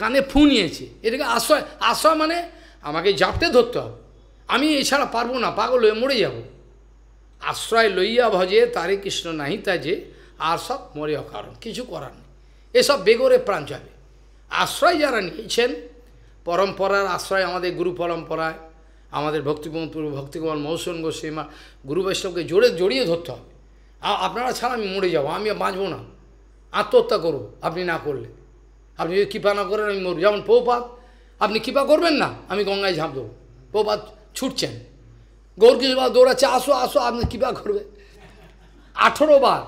কানে ফু নিয়েছে এটাকে আশ্রয় আশ্রয় মানে আমাকে জাপটে ধরতে হবে আমি এছাড়া পারবো না পাগল হয়ে মরে যাব আশ্রয় লইয়া ভজে তারে কৃষ্ণ নাহিতা যে আর সব মরে অকারণ কিছু করার এসব বেগরে প্রাণ যাবে আশ্রয় যারা নিয়েছেন পরম্পরার আশ্রয় আমাদের গুরু পরম্পরায় আমাদের ভক্তিকুমার ভক্তিকুমার মৌসুম গোসীমা গুরু বৈষ্ণবকে জোরে জড়িয়ে ধরতে হবে আপনারা ছাড়া আমি মরে যাবো আমি বাঁচবো না আত্মহত্যা করব আপনি না করলে আপনি যদি কৃপা না করেন আমি মরব যেমন পৌপাত আপনি কৃপা করবেন না আমি গঙ্গায় ঝাঁপ দেবো পৌপাত ছুটছেন গৌরকিশোর দৌড়াচ্ছে আসো আসো আপনি কৃপা করবে আঠেরো বার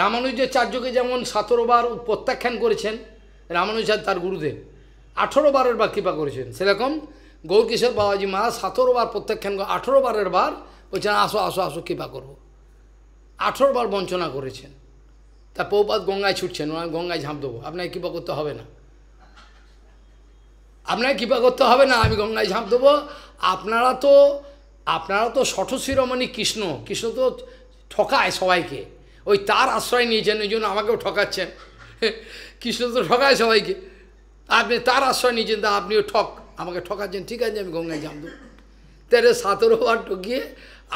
রামানুজাচার্যকে যেমন সতেরো বার প্রত্যাখ্যান করেছেন রামানুজার তার গুরুদেব আঠেরো বারের বার কৃপা করেছেন সেরকম গৌরকিশোর বাবাজি মা সতেরো বার প্রত্যাখ্যান করে আঠেরো বারের বার বলছেন আসো আসো আসো কৃপা করবো আঠেরো বার বঞ্চনা করেছেন তা পৌপাত গঙ্গায় ছুটছেন ওনার গঙ্গায় ঝাঁপ দেবো আপনাকে কৃপা করতে হবে না আপনাকে কৃপা করতে হবে না আমি গঙ্গায় ঝাঁপ দেবো আপনারা তো আপনারা তো শিরোমণি কৃষ্ণ কৃষ্ণ তো ঠকায় সবাইকে ওই তার আশ্রয় নিয়েছেন ওই জন্য আমাকেও ঠকাচ্ছেন কৃষ্ণ তো ঠকায় সবাইকে আপনি তার আশ্রয় নিয়েছেন তা আপনিও ঠক আমাকে ঠকাচ্ছেন ঠিক আছে আমি গঙ্গায় জানব তেরে সতেরো বার ঠকিয়ে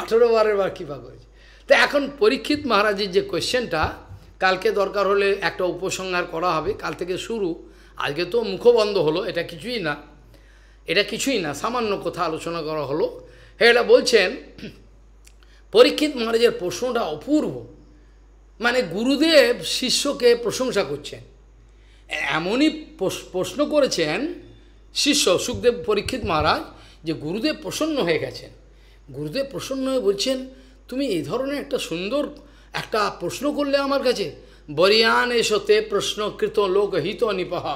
আঠেরো বারের বার কৃপা করেছে তো এখন পরীক্ষিত মহারাজের যে কোয়েশ্চেনটা কালকে দরকার হলে একটা উপসংহার করা হবে কাল থেকে শুরু আজকে তো মুখবন্ধ হলো এটা কিছুই না এটা কিছুই না সামান্য কথা আলোচনা করা হলো হ্যাঁ এটা বলছেন পরীক্ষিত মহারাজের প্রশ্নটা অপূর্ব মানে গুরুদেব শিষ্যকে প্রশংসা করছেন এমনই প্রশ্ন করেছেন শিষ্য সুখদেব পরীক্ষিত মহারাজ যে গুরুদেব প্রসন্ন হয়ে গেছেন গুরুদেব প্রসন্ন হয়ে বলছেন তুমি এই ধরনের একটা সুন্দর একটা প্রশ্ন করলে আমার কাছে বরিয়ান এসতে প্রশ্নকৃত লোকহিত নিপাহ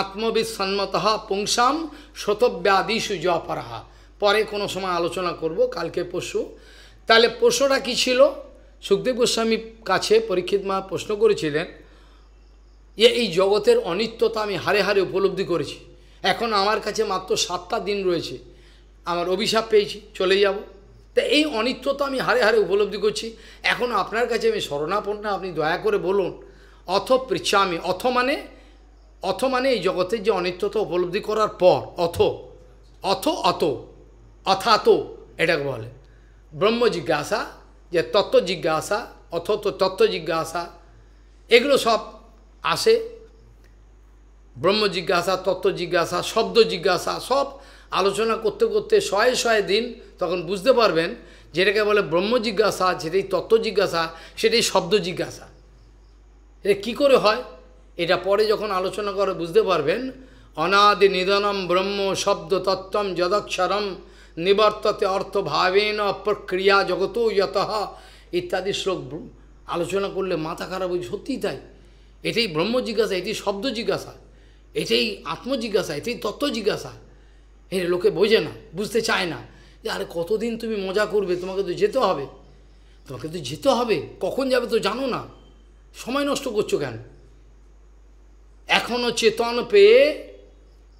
আত্মবিসম্মতঃ পুংসাম সুজ জপরাহা পরে কোনো সময় আলোচনা করব কালকে পশু তাহলে পশুটা কী ছিল সুখদেব গোস্বামী কাছে পরীক্ষিত মা প্রশ্ন করেছিলেন যে এই জগতের অনিত্যতা আমি হারে হারে উপলব্ধি করেছি এখন আমার কাছে মাত্র সাতটা দিন রয়েছে আমার অভিশাপ পেয়েছি চলে যাব তা এই অনিত্যতা আমি হারে হারে উপলব্ধি করছি এখন আপনার কাছে আমি শরণাপন্ন আপনি দয়া করে বলুন অথ আমি অথ মানে অথ মানে এই জগতের যে অনিত্যতা উপলব্ধি করার পর অথ অথ অত অথাত এটাকে বলে ব্রহ্ম জিজ্ঞাসা যে তত্ত্ব জিজ্ঞাসা অথত তত্ত্ব জিজ্ঞাসা এগুলো সব আসে ব্রহ্ম জিজ্ঞাসা তত্ত্ব জিজ্ঞাসা শব্দ জিজ্ঞাসা সব আলোচনা করতে করতে শয়ে শয়ে দিন তখন বুঝতে পারবেন যেটাকে বলে ব্রহ্ম জিজ্ঞাসা যেটাই তত্ত্ব জিজ্ঞাসা সেটাই শব্দ জিজ্ঞাসা এটা কী করে হয় এটা পরে যখন আলোচনা করে বুঝতে পারবেন অনাদি নিধনম ব্রহ্ম শব্দ তত্ত্বম যদক্ষরম নিবর্ততে ভাবেন প্রক্রিয়া জগত যত ইত্যাদি শ্লোক আলোচনা করলে মাথা খারাপ ওই সত্যিই তাই এটাই ব্রহ্ম জিজ্ঞাসা এটি শব্দ জিজ্ঞাসা এটাই আত্মজিজ্ঞাসা এটাই তত্ত্ব জিজ্ঞাসা হ্যাঁ লোকে বোঝে না বুঝতে চায় না যে আরে কতদিন তুমি মজা করবে তোমাকে তো যেতে হবে তোমাকে তো যেতে হবে কখন যাবে তো জানো না সময় নষ্ট করছো কেন এখনও চেতন পেয়ে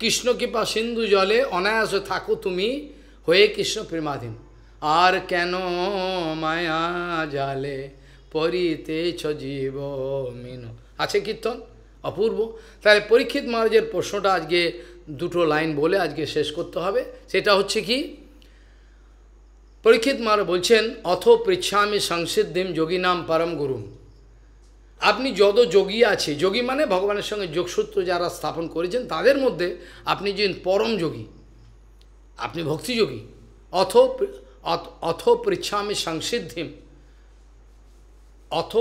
কৃষ্ণকৃপা সিন্ধু জলে অনায়াসে থাকো তুমি হয়ে কৃষ্ণ প্রেমাধীন আর কেন মায়া জালে পরিতে জীব মিন আছে কীর্তন অপূর্ব তাহলে পরীক্ষিত মহারাজের প্রশ্নটা আজকে দুটো লাইন বলে আজকে শেষ করতে হবে সেটা হচ্ছে কি পরীক্ষিত মহারাজ বলছেন অথ পৃচ্ছামি সংসিদ্ধিম যোগী নাম পরম গুরুম আপনি যত যোগী আছে যোগী মানে ভগবানের সঙ্গে যোগসূত্র যারা স্থাপন করেছেন তাদের মধ্যে আপনি যে পরম যোগী আপনি ভক্তিযোগী অথ অথ পৃচ্ছামি সংসিদ্ধিম অথ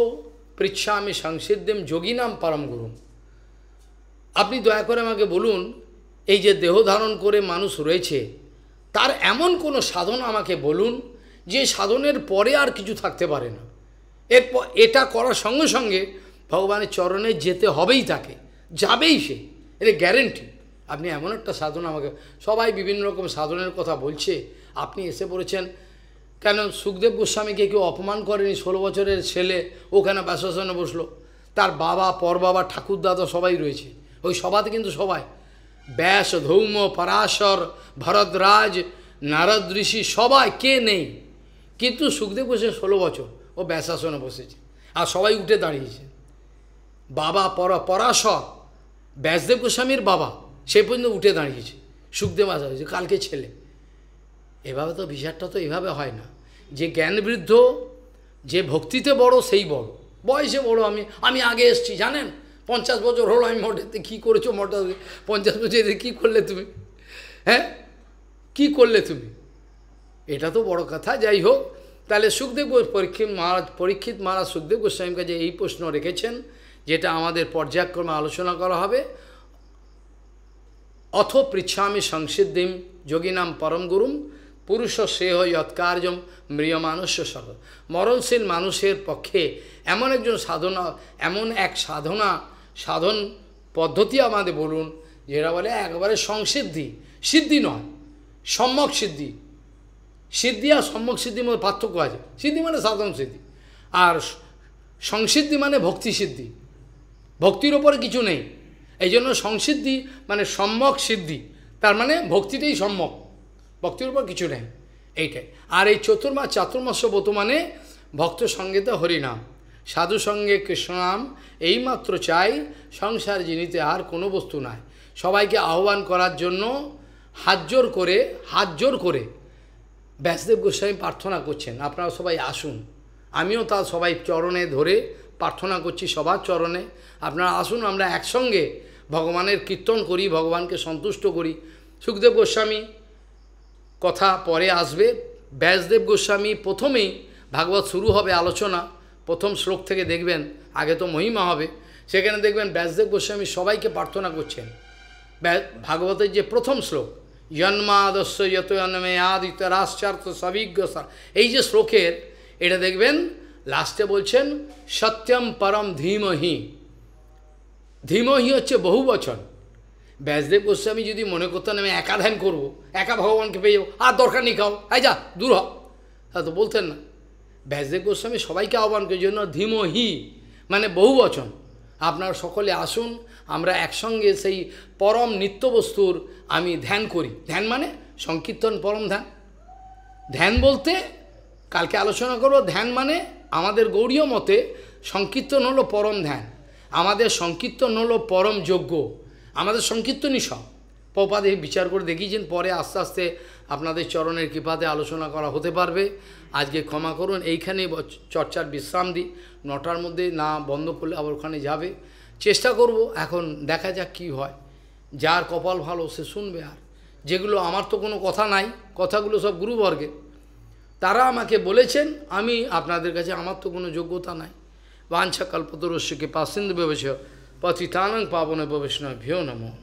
পৃচ্ছামি সংসিদ্ধিম যোগী নাম পরম গুরু আপনি দয়া করে আমাকে বলুন এই যে দেহ ধারণ করে মানুষ রয়েছে তার এমন কোনো সাধন আমাকে বলুন যে সাধনের পরে আর কিছু থাকতে পারে না এরপর এটা করার সঙ্গে সঙ্গে ভগবানের চরণে যেতে হবেই তাকে যাবেই সে এটা গ্যারেন্টি আপনি এমন একটা সাধনা আমাকে সবাই বিভিন্ন রকম সাধনের কথা বলছে আপনি এসে পড়েছেন কেন সুখদেব গোস্বামীকে কেউ অপমান করেনি ষোলো বছরের ছেলে ওখানে বাসাসনে বসলো তার বাবা পর বাবা ঠাকুরদাদা সবাই রয়েছে ওই সবাতে কিন্তু সবাই ব্যাস ধৌম পরাশর ভরতরাজ নারদ ঋষি সবাই কে নেই কিন্তু সুখদেব বসে ষোলো বছর ও ব্যাসাসনে বসেছে আর সবাই উঠে দাঁড়িয়েছে বাবা পর পরাশর ব্যাসদেব গোস্বামীর বাবা সে পর্যন্ত উঠে দাঁড়িয়েছে সুখদেব আচার্য কালকে ছেলে এভাবে তো বিচারটা তো এভাবে হয় না যে জ্ঞানবৃদ্ধ যে ভক্তিতে বড় সেই বড় বয়সে বড় আমি আমি আগে এসছি জানেন পঞ্চাশ বছর হলো আমি মঠেতে কী করেছো মঠে পঞ্চাশ বছর কী করলে তুমি হ্যাঁ কি করলে তুমি এটা তো বড় কথা যাই হোক তাহলে সুখদেব পরীক্ষিত মহারাজ পরীক্ষিত মহারাজ সুখদেব গোস্বামীর কাছে এই প্রশ্ন রেখেছেন যেটা আমাদের পর্যায়ক্রমে আলোচনা করা হবে অথ পৃচ্ছামি সংসিদ্ধিম যোগিনাম পরম গুরুম পুরুষ সেহ যৎকার্যম মৃয় মানুষ্য সহ মরণশীল মানুষের পক্ষে এমন একজন সাধনা এমন এক সাধনা সাধন পদ্ধতি আমাদের বলুন যেটা বলে একবারে সংসিদ্ধি সিদ্ধি নয় সম্যক সিদ্ধি সিদ্ধি আর সম্যক সিদ্ধির মধ্যে পার্থক্য আছে সিদ্ধি মানে সাধন সিদ্ধি আর সংসিদ্ধি মানে ভক্তি সিদ্ধি ভক্তির ওপরে কিছু নেই এই জন্য সংসিদ্ধি মানে সম্যক সিদ্ধি তার মানে ভক্তিটাই সম্যক ভক্তির উপর কিছু নেই এইটাই আর এই চতুর্মাস চাতুর্মাস ব্রত মানে ভক্ত সঙ্গে তো হরিনাম সাধু সঙ্গে কৃষ্ণনাম এইমাত্র চাই সংসার জিনিতে আর কোনো বস্তু নাই সবাইকে আহ্বান করার জন্য হাত করে হাত জোর করে ব্যাসদেব গোস্বামী প্রার্থনা করছেন আপনারা সবাই আসুন আমিও তা সবাই চরণে ধরে প্রার্থনা করছি সবার চরণে আপনারা আসুন আমরা একসঙ্গে ভগবানের কীর্তন করি ভগবানকে সন্তুষ্ট করি সুখদেব গোস্বামী কথা পরে আসবে ব্যাসদেব গোস্বামী প্রথমেই ভাগবত শুরু হবে আলোচনা প্রথম শ্লোক থেকে দেখবেন আগে তো মহিমা হবে সেখানে দেখবেন ব্যাসদেব গোস্বামী সবাইকে প্রার্থনা করছেন ভাগবতের যে প্রথম শ্লোক জন্মাদস্য যত জন্মে আদিত রাশ্চার্থ সবিজ্ঞা এই যে শ্লোকের এটা দেখবেন লাস্টে বলছেন সত্যম পরম ধীমহী ধীমহি হচ্ছে বহু বচন ব্যাসদেব গোস্বামী যদি মনে করতেন আমি একা ধ্যান করবো একা ভগবানকে পেয়ে যাবো আর দরকার নেই খাও হ্যাঁ যা দূর হ তা তো বলতেন না ব্যাসদেব গোস্বামী সবাইকে আহ্বান করি জন্য ধীমহি মানে বহু বচন আপনারা সকলে আসুন আমরা একসঙ্গে সেই পরম নিত্যবস্তুর আমি ধ্যান করি ধ্যান মানে সংকীর্তন পরম ধ্যান ধ্যান বলতে কালকে আলোচনা করব ধ্যান মানে আমাদের গৌরীয় মতে সংকীর্তন হলো পরম ধ্যান আমাদের সংকীর্তন হলো পরম যোগ্য আমাদের সংকীর্তনই সব পপাদে বিচার করে দেখিয়েছেন পরে আস্তে আস্তে আপনাদের চরণের কৃপাতে আলোচনা করা হতে পারবে আজকে ক্ষমা করুন এইখানে চর্চার বিশ্রাম দিই নটার মধ্যে না বন্ধ করলে আবার ওখানে যাবে চেষ্টা করব এখন দেখা যাক কি হয় যার কপাল ভালো সে শুনবে আর যেগুলো আমার তো কোনো কথা নাই কথাগুলো সব গুরুবর্গের তারা আমাকে বলেছেন আমি আপনাদের কাছে আমার তো কোনো যোগ্যতা নাই Vancha kalpatarusya kipasindhu bhavasya patitanang pavana bhavasnabhyo namo.